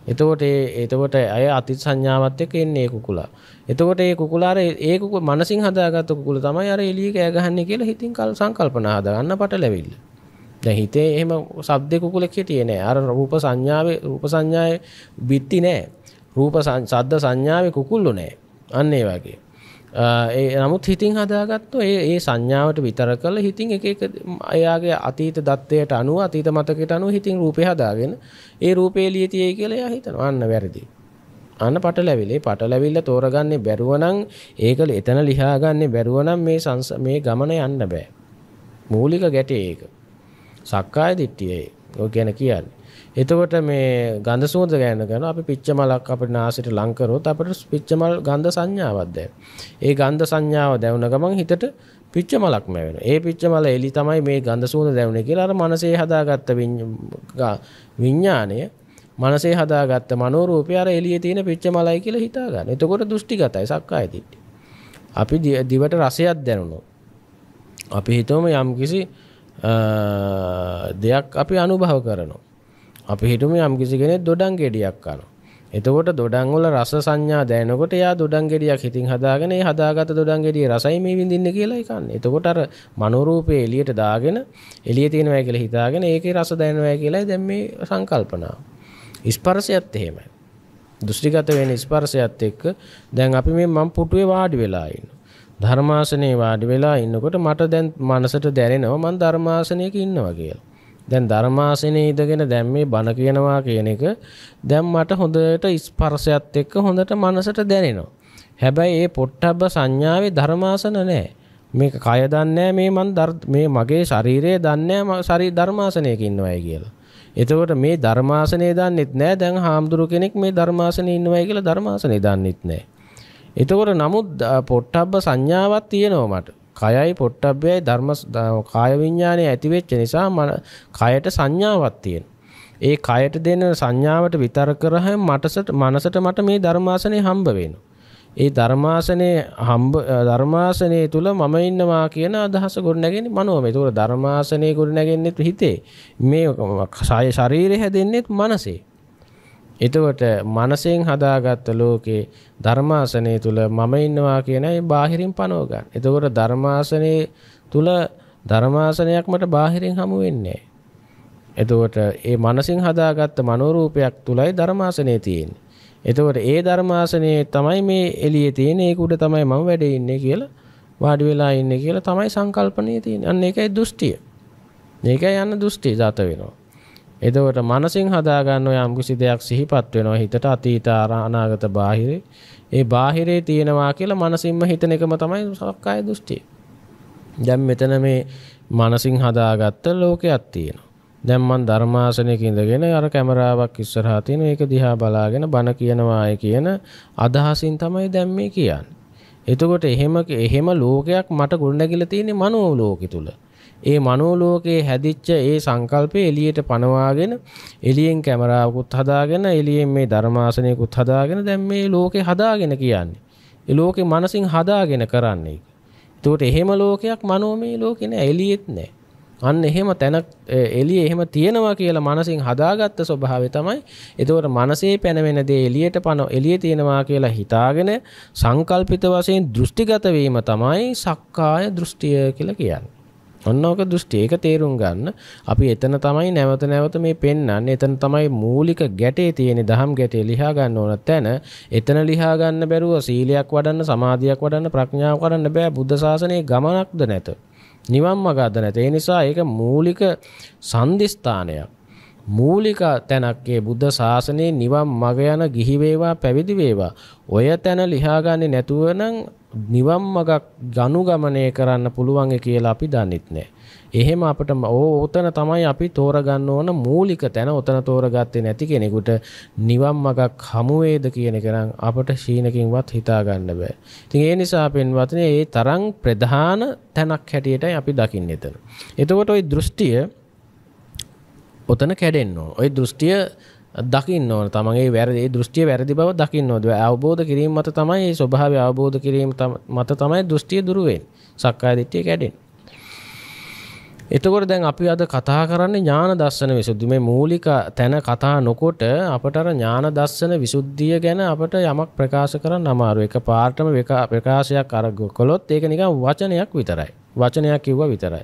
එතකොට එතකොට අය අතිත් සංඥාවත් එක්ක එන්නේ කුකුලා. එතකොට ඒ කුකුලාර ඒ කුකුල මනසින් හදාගත්ත කුකුල තමයි අර එළිය කෑ ගහන්නේ කියලා හිතින් කල් සංකල්පනා හදාගන්න පටලැවිල්ල. දැන් හිතේ එහෙම ශබ්ද කුකුලෙක් හිටියේ නෑ. අර රූප සංඥාවේ රූප සංඥාවේ බිත්ති නෑ. රූප සද්ද සංඥාවේ කුකුල්ලු නෑ. අන්න ඒ වගේ. ඒ නමුත් හිතින් හදාගත්තු ඒ ඒ සංඥාවට විතර කළ හිතින් එක එක අයාගේ අතීත දත්තයට අනුව අතීත මතකට අනුව හිතින් රූපය හදාගෙන ඒ රූපේ ලියතියයි කියලා එයා හිතනවා අන්න වැරදි. අන්න පටලැවිලි පටලැවිල්ල තෝරගන්නේ බැරුව නම් ඒකල එතන ලියාගන්නේ බැරුව නම් මේ මේ ගමන යන්න බෑ. මූලික ගැටේ ඒක. සක්කාය දිට්ඨියයි. ඔය ගැන කියන්නේ. එතකොට මේ ගඳ සුවඳ ගැන කරන අපි පිච්ච මලක් අපිට නාසයට ලං කරොත් අපිට පිච්ච මල් ගඳ සංඥාවක් දැනෙනවා. ඒ ගඳ සංඥාව දැනුන ගමන් හිතට පිච්ච මලක් මැවෙනවා. ඒ පිච්ච මල එලි තමයි මේ ගඳ සුවඳ දැනුනේ කියලා අර මනසේ හදාගත්ත විඥාණය මනසේ හදාගත්ත මනෝරූපය අර එළියේ තියෙන පිච්ච මලයි කියලා හිතා ගන්න. එතකොට දෘෂ්ටිගතයි සක්කාය දිට්ඨි. අපි දිවට රසයක් දැනුණොත් අපි හිතමු යම්කිසි දෙයක් අපි අනුභව කරනවා. අපි හිටුම යම් කිසි කෙනෙක් දොඩන් ගෙඩියක් කනවා. එතකොට දොඩන් වල රස සංඥා දැනෙනකොට එයා දොඩන් ගෙඩියක් හිතින් හදාගෙන ඒ හදාගත්ත දොඩන් ගෙඩියේ රසයි මේ විඳින්නේ කියලා ඒකන්නේ. එතකොට අර මනෝරූපය එළියට දාගෙන එළියේ තියෙනවා කියලා හිතාගෙන ඒකේ රස දැනෙනවා කියලායි දැන් මේ සංකල්පනාව. ස්පර්ශයත් එහෙමයි. දෘෂ්ටිගත වෙන ස්පර්ශයත් එක්ක දැන් අපි මේ මම් පුටුවේ වාඩි වෙලා ඉන්නවා. ධර්මාසනේ වාඩි වෙලා ඉන්නකොට මට දැන් මනසට දැනෙනවා මම ධර්මාසනයක ඉන්නවා කියලා. දැන් ධර්මාසනේ ඉඳගෙන දැන් මේ බණ කියනවා කියන එක දැන් මට හොඳට ස්පර්ශයත් එක්ක හොඳට මනසට දැනෙනවා. හැබැයි ඒ පොට්ටබ්බ සංඥාවේ ධර්මාසන නැහැ. මේක කය දන්නේ මේ මන් මේ මගේ ශරීරය දන්නේ ශරී ධර්මාසනයක ඉන්නවයි කියලා. එතකොට මේ ධර්මාසනේ දන්නෙත් නෑ දැන් හාමුදුරු කෙනෙක් මේ ධර්මාසනේ ඉන්නවයි කියලා ධර්මාසනේ දන්නෙත් නෑ. එතකොට නමුත් පොට්ටබ්බ සංඥාවක් තියෙනවා මට. කයයි පොට්ටබ්බයයි ධර්ම කාය විඥානය ඇති වෙච්ච නිසා මන කයට සංඥාවක් තියෙන. ඒ කයට දෙන සංඥාවට විතර කරහම මටසට මනසට මට මේ ධර්මාසනේ හම්බ වෙනවා. ඒ ධර්මාසනේ හම්බ ධර්මාසනේ තුල මම ඉන්නවා කියන අදහස ගොඩනැගෙන්නේ මනෝමය. ඒක ධර්මාසනේ ගොඩනැගෙන්නේ හිතේ. මේ ශරීරය හැදෙන්නේත් මනසේ. එතකොට මනසෙන් හදාගත්ත ලෝකේ ධර්මාසනය තුල මම ඉන්නවා කියන ඒ බාහිරින් පනව ගන්න. එතකොට ධර්මාසනයේ තුල ධර්මාසනයක් මට බාහිරින් හමු වෙන්නේ එතකොට ඒ මනසින් හදාගත්ත මනෝරූපයක් තුලයි ධර්මාසනය තියෙන්නේ. එතකොට ඒ ධර්මාසනයේ තමයි මේ එළියේ තියෙන ඒක උඩ තමයි මම වැඩ ඉන්නේ කියලා වාඩි වෙලා ඉන්නේ කියලා තමයි සංකල්පණයේ තියෙන්නේ. අන්න ඒකයි දෘෂ්ටිය. මේකයි යන්න දෘෂ්ටි දත වෙනවා. එතකොට මනසින් හදාගන්න ඔය යම්කිසි දෙයක් සිහිපත් වෙනවා හිතට අතීත අනාගත බාහිරේ. ඒ බාහිරේ තියෙනවා කියලා මනසින්ම හිතන එකම තමයි සක්කාය දෘෂ්ටිය. දැන් මෙතන මේ මනසින් හදාගත්ත ලෝකයක් තියෙනවා. දැන් මම ධර්මාසනයක ඉඳගෙන අර කැමරාවක් ඉස්සරහා තියෙන ඒක දිහා බලාගෙන බන කියනවායි කියන අදහසින් තමයි දැන් මේ කියන්නේ. එතකොට එහෙම එහෙම ලෝකයක් මට ගොඩනැගිලා තියෙන්නේ මනෝ ලෝකෙ තුල. ඒ මනෝලෝකයේ හැදිච්ච ඒ සංකල්පය එළියට පනවාගෙන එළියෙන් කැමරාවකුත් හදාගෙන එළියෙන් මේ ධර්මාසනයකුත් හදාගෙන දැන් මේ ලෝකේ හදාගෙන කියන්නේ. ඒ ලෝකේ මනසින් හදාගෙන කරන්නේ. එතකොට එහෙම ලෝකයක් මනෝමය ලෝකේ නෑ එළියෙත් නෑ. අන්න එහෙම තැන එළිය එහෙම තියෙනවා කියලා මනසින් හදාගත්ත ස්වභාවය තමයි. ඒතකොට මනසේ පැනවෙන දේ එළියට පන එළිය තියෙනවා කියලා හිතාගෙන සංකල්පිත වශයෙන් දෘෂ්ටිගත වීම තමයි සක්කාය දෘෂ්ටිය කියලා කියන්නේ. ඔන්න ඕක දෘෂ්ටි ඒක තේරුම් ගන්න. අපි එතන තමයි නැවත නැවත මේ පෙන්වන්නේ. එතන තමයි මූලික ගැටේ තියෙන දහම් ගැටේ ලියා ගන්න ඕන තැන. එතන ලියා ගන්න බැරුව සීලයක් වඩන්න, සමාධියක් වඩන්න, ප්‍රඥාව වඩන්න බෑ. බුද්ධ ශාසනයේ ගමනක්ද නැත. නිවන් මගක්ද නැත. ඒ නිසා ඒක මූලික සම්දිස්ථානයක්. මූලික තැනක් ඒ බුද්ධ ශාසනයේ නිවන් මග යන ගිහි වේවා පැවිදි වේවා ඔය තැන ලියාගන්නේ නැතුව නම් නිවන් මගක් ගනුගමනය කරන්න පුළුවන් කියලා අපි දන්නෙත් නෑ. එහෙම අපිට ඕතන තමයි අපි තෝරගන්න ඕන මූලික තැන ඔතන තෝරගත්තේ නැති කෙනෙකුට නිවන් මගක් හමු වේද කියන එක නම් අපට ශීනකින්වත් හිතා ගන්න බෑ. ඉතින් ඒ නිසා පින්වත්නි, ඒ තරම් ප්‍රධාන තැනක් හැටියටයි අපි දකින්නේ එතන. එතකොට ওই දෘෂ්ටිය ඔතන කැඩෙන්න්නවා ඔය දෘෂ්ටිය දකින්න ඕන තමගේ වැරදි දෘෂ්ටිය වැරදි බව දකින්න නොද අවබෝධ කිරීම මත තමයි ස්වභාව අවබෝධ කිරීම මත තමයි දෘෂ්ටිය දුරුවෙන් සක්කාය දිට්ටිය කැඩෙන් එතකොට දැන් අපි අද කතා කරන්නේ ඥාන දර්ශන විසුද්ධි මේ මූලික තැන කතා නොකොට අපට අර ඥාන දර්ශන විසුද්ධිය ගැන අපට යමක් ප්‍රකාශ කරන්න අමාරු එක පාර්ටම ප්‍රකාශයක් අරග කොළොත් ඒක නිකන් වචනයක් විතරයි වචනයක් කිව්වා විතරයි.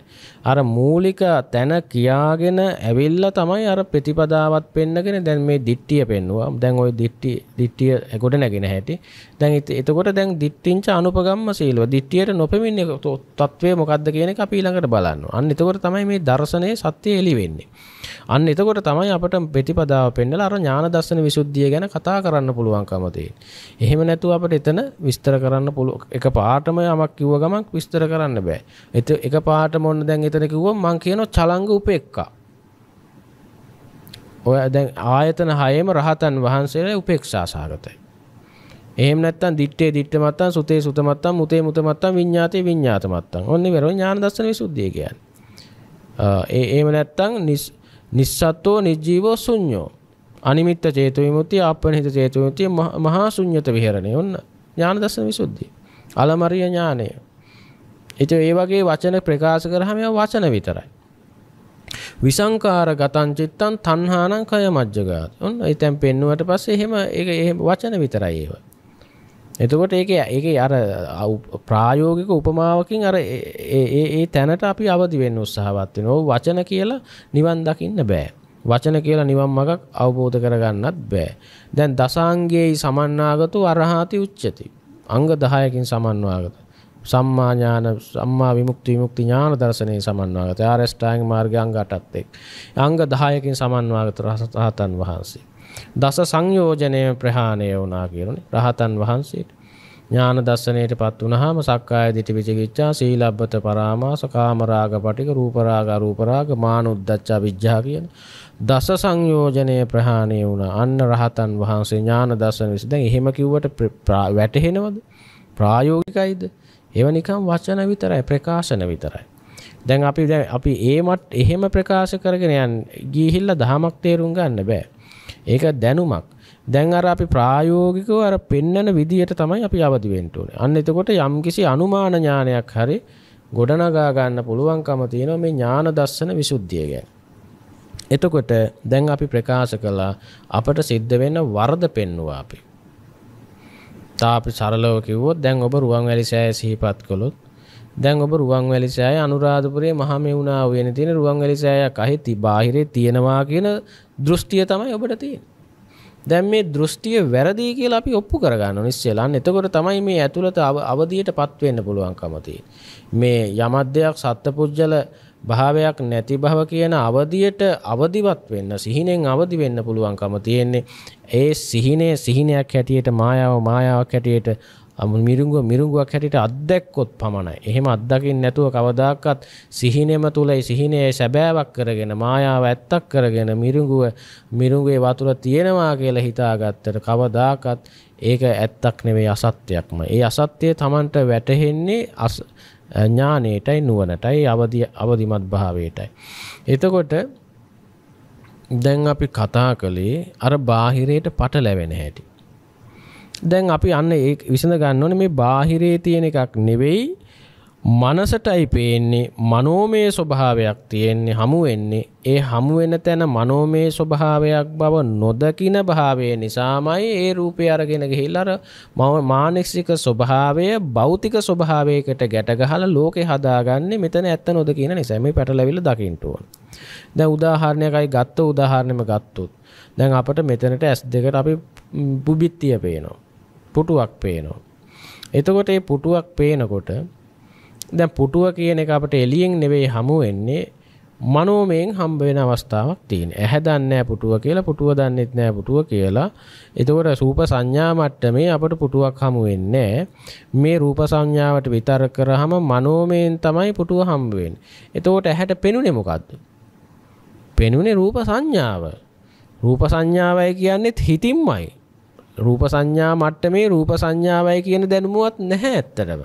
අර මූලික තැන කියාගෙන ඇවිල්ලා තමයි අර ප්‍රතිපදාවත් පෙන්නගෙන දැන් මේ දිට්ඨිය පෙන්නවා. දැන් ওই දිට්ඨි දිට්ඨිය කොට නැගෙන හැටි. දැන් එතකොට දැන් දිට්ඨින්ච අනුපගම්ම සීලව දිට්ඨියට නොපෙමින්නේ තත්වය මොකද්ද කියන එක අපි ඊළඟට බලන්න. අන්න එතකොට තමයි මේ දර්ශනයේ සත්‍ය එළි වෙන්නේ. අන්න එතකොට තමයි අපට ප්‍රතිපදාව පෙන්නලා අර ඥාන දර්ශන විසුද්ධිය ගැන කතා කරන්න පුළුවන්කම තියෙන්නේ. එහෙම නැතුව අපිට එතන විස්තර කරන්න පුළුවන් එක පාටම යමක් කිව්ව ගමන් විස්තර කරන්න බෑ. ඒත් එක පාටම ඔන්න දැන් එතන කිව්වොත් මං කියනවා චලංග උපේක්ඛා. ඔය දැන් ආයතන හයේම රහතන් වහන්සේලා උපේක්ෂා සාගතයි. එහෙම නැත්නම් දිත්තේ දිත්ත මත්තන් සුතේ සුත මත්තන් මුතේ මුත මත්තන් විඤ්ඤාතේ විඤ්ඤාත මත්තන්. ඔන්න ඉවරයි ඥාන දර්ශන විසුද්ධිය කියන්නේ. ඒ එහෙම නැත්නම් නිස්සත්වෝ නිජ්ජීවෝ ශුන්‍යෝ. අනිමිත්ත චේතු විමුක්තිය, අපනිත චේතු විමුක්තිය, මහා ශුන්්‍යත විහරණය. ඔන්න ඥාන දර්ශන විසුද්ධිය. අලමරිය ඥානය. ඉතින් ඒ වගේ වචන ප්‍රකාශ කරාම වචන විතරයි. විසංකාර ගතං චිත්තං තණ්හානං කය මජ්ජගාත. ඔන්න ඊතෙන් පෙන්නුවට පස්සේ එහෙම ඒක එහෙම වචන විතරයි ඒවා. එතකොට ඒක ඒක අර ප්‍රායෝගික උපමාවකින් අර ඒ තැනට අපි අවදි වෙන්න උත්සාහවත් වෙනවා. වචන කියලා නිවන් දකින්න බෑ. වචන කියලා නිවන් මඟක් අවබෝධ කරගන්නත් බෑ. දැන් දසාංගයේ සමන්නාගතු අරහාති උච්චති. අංග 10කින් සමන්වාගත. සම්මා ඥාන සම්මා විමුක්ති විමුක්ති ඥාන දර්ශනයේ සමන්වාගත. ආරෂ්ඨාංග මාර්ග අංග 8ත් එක්. අංග 10කින් සමන්වාගත රහතන් වහන්සේ. දස සංයෝජනය ප්‍රහාණය වුණා කියලනේ රහතන් වහන්සේට ඥාන දර්ශනයට පත් වුණාම සක්කාය දිට්ඨි විචිකිච්ඡා සීලබ්බත පරාමාස කාමරාග පටික රූපරාග අරූපරාග මානුද්දච්ච විඥා කියන දස සංයෝජනය ප්‍රහාණය වුණා අන්න රහතන් වහන්සේ ඥාන දර්ශන විස දැන් එහෙම කිව්වට වැටහෙනවද ප්‍රායෝගිකයිද ඒව නිකන් වචන විතරයි ප්‍රකාශන විතරයි දැන් අපි දැන් අපි ඒ මට එහෙම ප්‍රකාශ කරගෙන යන්න ගිහිල්ලා දහමක් තේරුම් ගන්න බෑ ඒක දැනුමක්. දැන් අර අපි ප්‍රායෝගිකව අර පෙන්නන විදියට තමයි අපි අවදි වෙන්න ඕනේ. අන්න එතකොට යම්කිසි අනුමාන ඥානයක් හරි ගොඩනගා ගන්න පුළුවන්කම තියෙනවා මේ ඥාන දර්ශන විසුද්ධිය ගැන. එතකොට දැන් අපි ප්‍රකාශ කළා අපට සිද්ධ වෙන වරද පෙන්නවා අපි. තා අපි සරලව කිව්වොත් දැන් ඔබ රුවන්වැලි සෑය සිහිපත් කළොත් දැන් ඔබ රුවන්වැලි සෑය අනුරාධපුරයේ මහමෙවුනා උයනේ තියෙන රුවන්වැලි සෑයක් අහි ති බාහිරේ තියෙනවා කියන දෘෂ්ටිය තමයි ඔබට තියෙන. දැන් මේ දෘෂ්ටිය වැරදි කියලා අපි ඔප්පු කරගන්න නිශ්චයලාන්න. එතකොට තමයි මේ ඇතුළත අවදියටපත් වෙන්න පුළුවන්කම මේ යමක් දෙයක් සත්පුජ්‍යල භාවයක් නැති බව කියන අවදියට අවදිවත් වෙන්න සිහිනෙන් අවදි වෙන්න පුළුවන්කම තියෙන්නේ. ඒ සිහිනේ සිහිනයක් හැටියට මායාව මායාවක් හැටියට මිරුගුව මිරුගුවක් හැටිට අත්දැක්කොත් පමණයි. එහෙම අත්දකින් නැතුව කවදාකත් සිහිනෙම තුලයි සිහිනයේ සැබෑවක් කරගෙන මායාව ඇත්තක් කරගෙන මිරුගුව මිරුගේ වතුර තියෙනවා කියලා හිතාගත්තට කවදාකත් ඒක ඇත්තක් නෙවෙයි අසත්‍යයක්ම. ඒ අසත්‍යය Tamanට වැටහෙන්නේ ඥානයටයි නුවණටයි අවදි අවදිමත් භාවයටයි. එතකොට දැන් අපි කතා කළේ අර බාහිරයට පටලැවෙන හැටි. දැන් අපි අන්න ඒ විසඳ ගන්න ඕනේ මේ බාහිරේ තියෙන එකක් නෙවෙයි මනසටයි පේන්නේ මනෝමය ස්වභාවයක් තියෙන්නේ හමු වෙන්නේ ඒ හමු වෙන තැන මනෝමය ස්වභාවයක් බව නොදකින භාවය නිසාමයි ඒ රූපය අරගෙන ගිහිල්ලා අර මානසික ස්වභාවය භෞතික ස්වභාවයකට ගැට ගහලා ලෝකේ හදාගන්නේ මෙතන ඇත්ත නොදකින නිසා මේ පැටලවිල්ල දකින්න ඕන. දැන් උදාහරණයකයි ගත්ත උදාහරණෙම ගත්තොත් දැන් අපට මෙතනට S2ට අපි බුබිත්තිය පේනවා. පුටුවක් පේනවා. එතකොට ඒ පුටුවක් පේනකොට දැන් පුටුව කියන එක අපට එළියෙන් නෙවෙයි හමු වෙන්නේ මනෝමයෙන් හම්බ වෙන අවස්ථාවක් තියෙන. ඇහැ දන්නේ පුටුව කියලා, පුටුව දන්නෙත් නෑ පුටුව කියලා. එතකොට රූප සංඥා මට්ටමේ අපට පුටුවක් හමු වෙන්නේ මේ රූප සංඥාවට විතර කරාම මනෝමයෙන් තමයි පුටුව හම්බ වෙන්නේ. එතකොට ඇහැට පෙනුනේ මොකද්ද? පෙනුනේ රූප සංඥාව. රූප සංඥාවයි කියන්නේත් හිතින්මයි. රූප සංඥා මට්ටමේ රූප සංඥාවයි කියන දැනුමුවත් නැහැ ඇත්තටම.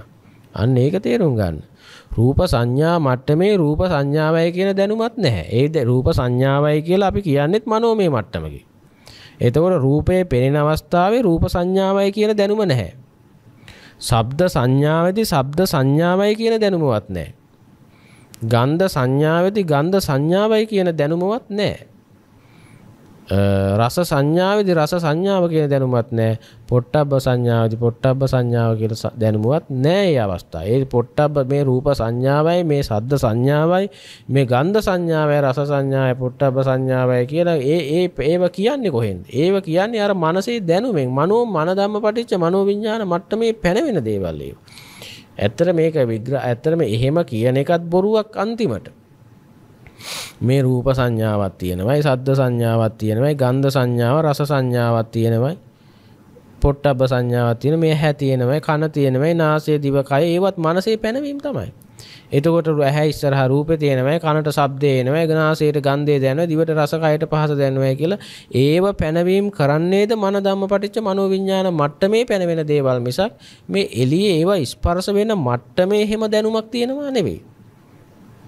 අන්න ඒක තේරුම් ගන්න. රූප සංඥා මට්ටමේ රූප සංඥාවයි කියන දැනුමත් නැහැ. ඒ රූප සංඥාවයි කියලා අපි කියන්නේත් මනෝමය මට්ටමකින්. එතකොට රූපයේ පෙනෙන අවස්ථාවේ රූප සංඥාවයි කියන දැනුම නැහැ. ශබ්ද සංඥාවේදී ශබ්ද සංඥාවයි කියන දැනුමවත් නැහැ. ගන්ධ සංඥාවේදී ගන්ධ සංඥාවයි කියන දැනුමවත් නැහැ. රස සංඥාවදි රස සංඥාව කියෙන දැනුමත් නෑ පොට්ටබ සංඥාවදි පොට්ටබ සංඥාව කියල දැනුමුවත් නෑ අවස්ථා ඒ පොට්ටබ මේ රූප සංඥාවයි මේ සද්ධ සංඥාවයි මේ ගන්ධ සංඥාවය රස සංඥාය පොට්ටබ සංඥාවය කියලා ඒ ඒ ඒව කියන්නේ කොහෙන් ඒව කියන්නේ අර මනසේ දැනුමෙන් මනෝ මනදම්ම පටිච්ච මනෝ විඤ්ඥාන මට්ට මේ පැනවෙන දේවල්ලේ. ඇත්තර මේක විග්‍ර ඇත්තරම එහෙම කියන එකත් බොරුවක් අන්තිමට මේ රූප සංඥාවක් තියෙනවයි සද්ද සංඥාවක් තියෙනවයි ගන්ධ සංඥාව රස සංඥාවක් තියෙනවයි පොට්ටබ්බ සංඥාවක් තියෙන මේ හැ තියෙනවයි කන තියෙනවයි නාසය දිවකය ඒවත් මනසේ පැනවීම තමයි එතකොට ඇහැ ඉස්සරහා රූපේ තියෙනවයි කනට ශබ්දේ එනවයි නාසයට ගන්ධය දැනෙනවා දිවට රස කයට පහස දැනෙනවා කියලා ඒව පැනවීම කරන්නේද මන ධම්මපටිච්ච මනෝ විඥාන මට්ටමේ පැනවෙන දේවල් මිසක් මේ එළියේ ඒව ස්පර්ශ වෙන මට්ටමේ හැම දැනුමක් තියෙනවා නෙවෙයි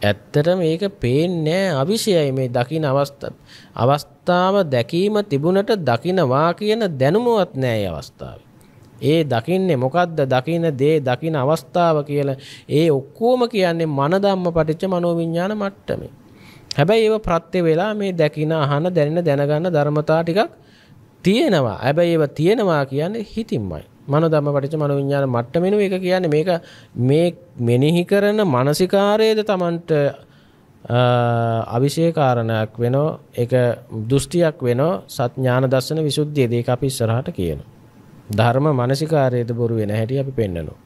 ඇත්තට මේක පේන්නේ අවිෂයයි මේ දකින අවස්ථ අවස්ථාව දැකීම තිබුණට දකිනවා කියන දැනුමවත් නෑ ඒ අවස්ථාවේ. ඒ දකින්නේ මොකද්ද දකින දේ දකින අවස්ථාව කියලා ඒ ඔක්කොම කියන්නේ මන ධම්ම පටිච්ච මනෝවිඤ්ඤාණ මට්ටමේ. හැබැයි ඒව ප්‍රත්‍ය වෙලා මේ දකින අහන දැනෙන දැනගන්න ධර්මතා ටිකක් තියෙනවා. හැබැයි ඒව තියෙනවා කියන්නේ හිතින්මයි. මන දම පටිච මන විඤ්ඥාන මට්ටමෙනු එක කියන්නේ මේක මේ මෙනෙහි කරන මනසිකාරයද තමන්ට අවිෂය කාරණයක් වෙනෝ එක දෘෂ්ටියක් වෙනෝ සත්ඥාන දස්සන විසුද්ධිය දේ අපි ඉස්සරහට කියන. ධර්ම මනසිකාරයද බොරු වෙන හැටි අපි පෙන්න්නනවා.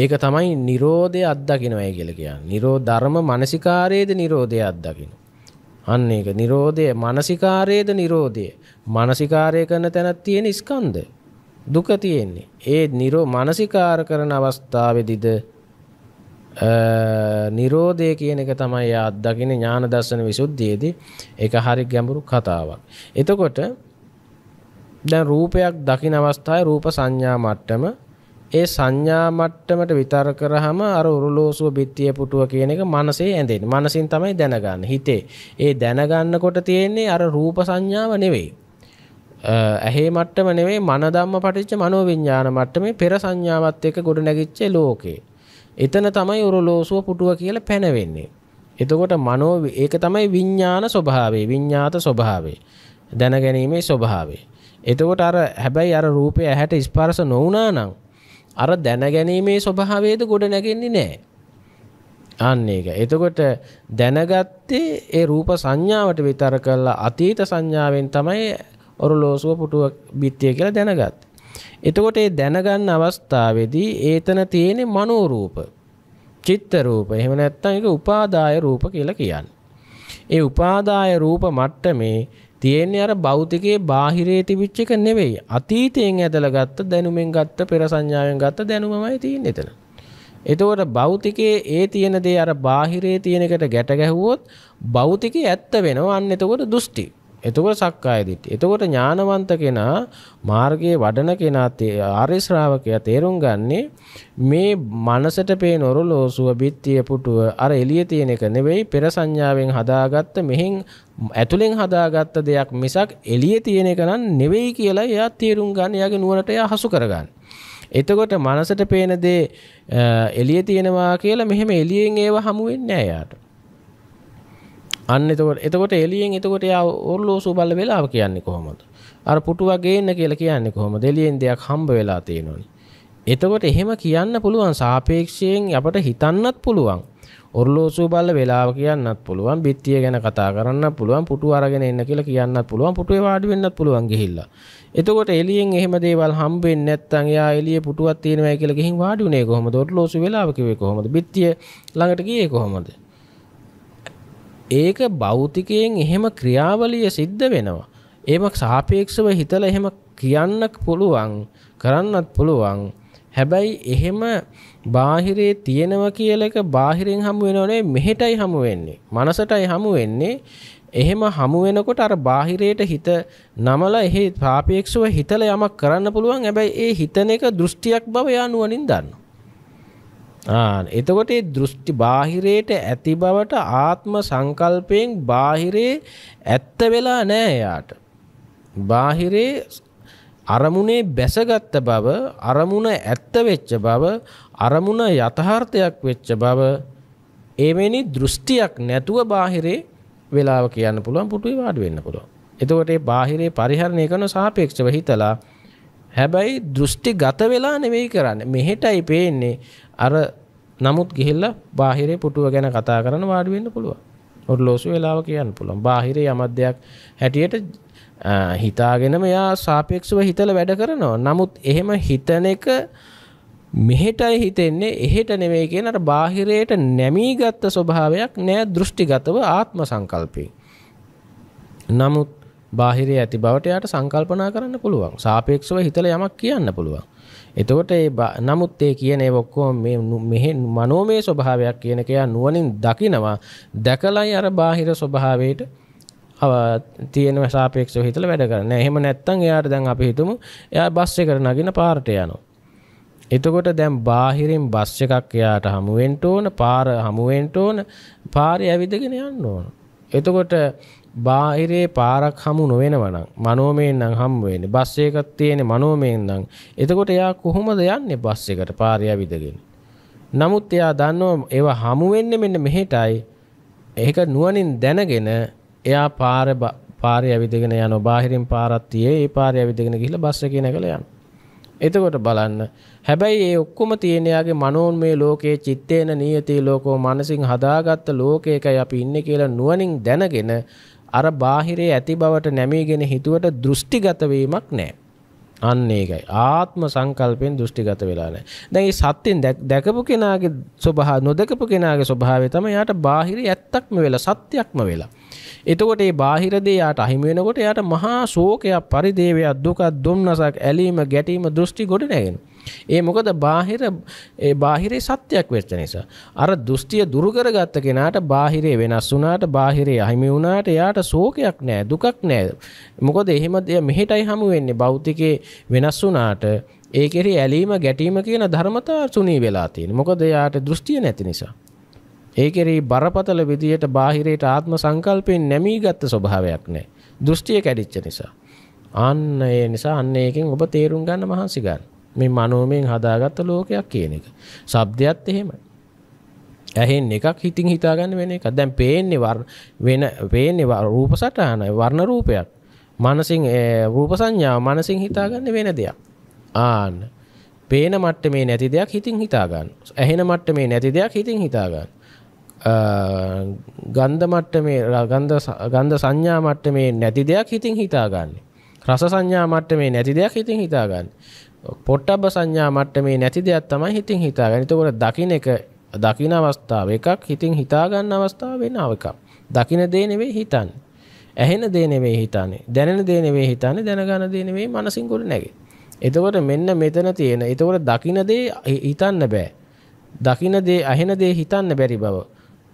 ඒක තමයි නිරෝධය අත්දකිනවයි කියල කියන්න. නිරෝ ධර්ම මනසිකාරයේද නිරෝධය අත්දකින. අන්න ඒක නිරෝධය මනසිකාරයේද නිරෝධය. මනසිකාරය කරන තැනත් තියෙන ස්කන්ද. දුක තියෙන්නේ. ඒ නිරෝ මානසිකාර කරන අවස්ථාවේදීද නිරෝධය කියන එක තමයි අත්දකින ඥාන දර්ශන විසුද්ධියේදී ඒක හරි ගැඹුරු කතාවක්. එතකොට දැන් රූපයක් දකින අවස්ථාවේ රූප සංඥා මට්ටම ඒ සංඥා මට්ටමට විතර කරාම අර උරලෝසුව බිත්තිය පුටුව කියන එක මනසේ ඇඳෙන්නේ. මනසින් තමයි දැනගන්නේ. හිතේ. ඒ දැනගන්නකොට තියෙන්නේ අර රූප සංඥාව නෙවෙයි. ඇහේ මට්ටම නෙවෙයි මන ධම්ම පටිච්ච මනෝ විඥාන මට්ටමේ පෙර සංඥාවත් එක්ක ගොඩ නැගිච්ච ලෝකේ. එතන තමයි උරලෝසුව පුටුව කියලා පැනවෙන්නේ. එතකොට මනෝ ඒක තමයි විඥාන ස්වභාවය විඤ්ඤාත ස්වභාවය. දැනගැනීමේ ස්වභාවය. එතකොට අර හැබැයි අර රූපය ඇහැට ස්පර්ශ නොවුනා නම් අර දැනගැනීමේ ස්වභාවයද ගොඩ නැගෙන්නේ නැහැ. අන්න ඒක. එතකොට දැනගත්තේ ඒ රූප සංඥාවට විතර කළා අතීත සංඥාවෙන් තමයි ඔරු ලෝසුව පුටුවක් බිත්තිය කියලා දැනගත්. එතකොට ඒ දැනගන්න අවස්ථාවේදී ඒතන තියෙන මනෝරූප චිත්ත රූප එහෙම නැත්නම් ඒක උපාදාය රූප කියලා කියන්නේ. ඒ උපාදාය රූප මට්ටමේ තියෙන්නේ අර භෞතිකයේ බාහිරයේ තිබිච්ච එක නෙවෙයි. අතීතයෙන් ඇදලා ගත්ත දැනුමෙන් ගත්ත පෙර සංඥාවෙන් ගත්ත දැනුමමයි තියෙන්නේ එතන. එතකොට භෞතිකයේ ඒ තියෙන දේ අර බාහිරයේ තියෙන එකට ගැට ගැහුවොත් භෞතිකයේ ඇත්ත වෙනවා. අන්න එතකොට දෘෂ්ටි. එතකොට සක්කාය දිට්ඨිය. එතකොට ඥානවන්ත කෙනා මාර්ගයේ වඩන කෙනා ආර්ය ශ්‍රාවකයා තේරුම් ගන්නේ මේ මනසට පේන ඔරලෝසුව, බිත්තිය, පුටුව අර එළියේ තියෙන එක නෙවෙයි පෙර සංඥාවෙන් හදාගත්ත මෙහෙන් ඇතුලෙන් හදාගත්ත දෙයක් මිසක් එළියේ තියෙන එක නන් නෙවෙයි කියලා එයා තේරුම් ගන්න. එයාගේ නුවණට එයා හසු කරගන්න. එතකොට මනසට පේන දේ එළියේ තියෙනවා කියලා මෙහෙම එළියෙන් ඒව හමු වෙන්නේ නැහැ එයාට. අන්න එතකොට එතකොට එලියෙන් එතකොට යා ඔරලෝසු බල්ල වෙලාව කියන්නේ කොහොමද? අර පුටුවක් ගේන්න කියලා කියන්නේ කොහොමද? එළියෙන් දෙයක් හම්බ වෙලා තියෙනවනේ. එතකොට එහෙම කියන්න පුළුවන් සාපේක්ෂයෙන් අපට හිතන්නත් පුළුවන්. ඔරලෝසු බල්ල වෙලාව කියන්නත් පුළුවන්, බිත්තිය ගැන කතා කරන්නත් පුළුවන්, පුටු අරගෙන එන්න කියලා කියන්නත් පුළුවන්, පුටුවේ වාඩි වෙන්නත් පුළුවන් ගිහිල්ලා. එතකොට එළියෙන් එහෙම දේවල් හම්බ වෙන්නේ නැත්නම් යා එළියේ පුටුවක් තියෙනවයි කියලා ගිහින් වාඩි උනේ කොහොමද? ඔරලෝසු වෙලාව කිව්වේ කොහොමද? බිත්තිය ළඟට ගියේ කොහොමද? ඒක භෞතිකයෙන් එහෙම ක්‍රියාවලිය සිද්ධ වෙනවා. ඒම සාපේක්ෂව හිතල එහෙම කියන්න පුළුවන් කරන්නත් පුළුවන්. හැබැයි එහෙම බාහිරේ තියෙනවා කියල එක බාහිරෙන් හමු වෙනවනේ මෙහෙටයි හමු වෙන්නේ. මනසටයි හමු වෙන්නේ එහෙම හමු වෙනකොට අර බාහිරයට හිත නමලා එහි සාපේක්ෂව හිතල යමක් කරන්න පුළුවන්. හැබැයි ඒ හිතන එක දෘෂ්ටියක් බව යානුවනින් දන්නවා. එතකොට ඒ දෘෂ්ටි බාහිරයට ඇති බවට ආත්ම සංකල්පයෙන් බාහිරේ ඇත්ත වෙලා නෑ එයාට. බාහිරේ අරමුණේ බැසගත්ත බව, අරමුණ ඇත්ත වෙච්ච බව, අරමුණ යථාර්ථයක් වෙච්ච බව එවැනි දෘෂ්ටියක් නැතුව බාහිරේ වෙලාව කියන්න පුළුවන් පුටුවේ වාඩි වෙන්න පුළුවන්. එතකොට ඒ බාහිරේ පරිහරණය කරන සාපේක්ෂව හිතලා හැබැයි දෘෂ්ටි ගත වෙලා නෙවෙයි කරන්න මෙහෙටයි පේන්නේ අර නමුත් ගිහිල්ල බාහිරේ පුටුව ගැන කතා කරන වාඩිවෙන්න පුළුව ඔරලෝසු වෙලාව කියන්න පුළන් බාහිර යමත්දයක් හැටියට හිතාගෙන මෙයා සාපේක්ෂව හිතල වැඩ කරනවා නමුත් එහෙම හිතන එක මෙහෙටයි හිතෙන්නේ එහෙට නෙවෙයි කියන අර බාහිරයට නැමී ගත්ත ස්වභාවයක් නෑ දෘෂ්ටිගතව ආත්ම සංකල්පේ. නමුත් බාහිරේ ඇති බවට යාට සංකල්පනා කරන්න පුළුවන්. සාපේක්ෂව හිතලා යමක් කියන්න පුළුවන්. එතකොට ඒ නමුත් ඒ කියන ඒ ඔක්කොම මේ මෙහි මනෝමය ස්වභාවයක් කියන එක යා නුවණින් දකිනවා. දැකලයි අර බාහිර ස්වභාවයට තියෙන සාපේක්ෂව හිතලා වැඩ කරන්නේ. එහෙම නැත්නම් එයාට දැන් අපි හිතමු එයා බස් එකට නගින පාරට යනවා. එතකොට දැන් බාහිරින් බස් එකක් එයාට හමුවෙන්ට ඕන පාර හමුවෙන්ට ඕන පාරේ ඇවිදගෙන යන්න ඕන. එතකොට බාහිරේ පාරක් හමු නොවෙනවනම් මනෝමයෙන් නම් හම් වෙන්නේ. බස් එකක් තියෙන්නේ මනෝමයෙන් නම්. එතකොට එයා කොහොමද යන්නේ බස් එකට පාර යවිදගෙන? නමුත් එයා දන්නවා ඒවා හමු වෙන්නේ මෙන්න මෙහෙටයි. ඒක නුවණින් දැනගෙන එයා පාර පාර යවිදගෙන යනවා. බාහිරින් පාරක් තියේ ඒ පාර යවිදගෙන ගිහිල්ලා බස් එකේ නැගලා යනවා. එතකොට බලන්න හැබැයි ඒ ඔක්කොම තියෙන යාගේ මනෝන්මය ලෝකයේ චිත්තේන නියති ලෝකෝ මනසින් හදාගත්ත ලෝකයකයි අපි ඉන්නේ කියලා නුවණින් දැනගෙන අර බාහිරේ ඇති බවට නැමීගෙන හිතුවට දෘෂ්ටිගත වීමක් නැහැ. අන්න ඒකයි. ආත්ම සංකල්පෙන් දෘෂ්ටිගත වෙලා නැහැ. දැන් මේ සත්‍යෙන් දැකපු කෙනාගේ ස්වභාව නොදකපු කෙනාගේ ස්වභාවය තමයි යාට බාහිරේ ඇත්තක්ම වෙලා සත්‍යක්ම වෙලා. එතකොට මේ බාහිර දේ යාට අහිමි වෙනකොට යාට මහා ශෝකයක් පරිදේවයක් දුකක් දුම්නසක් ඇලීම ගැටීම දෘෂ්ටි ගොඩ නැගෙනවා. ඒ මොකද බාහිර බාහිරේ සත්‍යයක් වෙච්ච නිසා. අර දෘෂ්ටිය දුරු කරගත්ත කෙනාට බාහිරේ වෙනස් වුණාට බාහිරේ අහිමි වුණාට එයාට ශෝකයක් නෑ දුකක් නෑ. මොකද එහෙම මෙහෙටයි හමු වෙන්නේ භෞතිකේ වෙනස් වුණාට ඒ කෙරෙහි ඇලීම ගැටීම කියන ධර්මතා සුනී වෙලා තියෙන. මොකද එයාට දෘෂ්ටිය නැති නිසා. ඒ කෙරෙහි බරපතල විදියට බාහිරේට ආත්ම සංකල්පයෙන් නැමී ගත්ත ස්වභාවයක් නෑ. දෘෂ්ටිය කැඩිච්ච නිසා. අන්න ඒ නිසා අන්න ඒකෙන් ඔබ තේරුම් ගන්න මහන්සි ගන්න. මේ මනෝමයෙන් හදාගත්ත ලෝකයක් කියන එක. ශබ්දයත් එහෙමයි. ඇහෙන් එකක් හිතින් හිතාගන්න වෙන එකක්. දැන් පේන්නේ වෙන පේන්නේ රූප සටහනයි වර්ණ රූපයක්. මනසින් රූප සංඥාව මනසින් හිතාගන්න වෙන දෙයක්. ආන්න. පේන මට්ටමේ නැති දෙයක් හිතින් හිතාගන්න. ඇහෙන මට්ටමේ නැති දෙයක් හිතින් හිතාගන්න. ගන්ධ මට්ටමේ ගන්ධ ගන්ධ සංඥා මට්ටමේ නැති දෙයක් හිතින් හිතාගන්නේ. රස සංඥා මට්ටමේ නැති දෙයක් හිතින් හිතාගන්න. පොට්ටබ්බ සංඥා මට්ටමේ නැති දෙයක් තමයි හිතින් හිතාගන්නේ. එතකොට දකින්න එක දකින්න අවස්ථාව එකක් හිතින් හිතා ගන්න අවස්ථාව වෙනව එකක්. දකින්න දේ නෙවෙයි හිතන්නේ. ඇහෙන දේ නෙවෙයි හිතන්නේ. දැනෙන දේ නෙවෙයි හිතන්නේ. දැනගන දේ නෙවෙයි මනසින් ගොඩ නැගෙන්නේ. එතකොට මෙන්න මෙතන තියෙන. එතකොට දකින්න දේ හිතන්න බෑ. දකින්න දේ ඇහෙන දේ හිතන්න බැරි බව.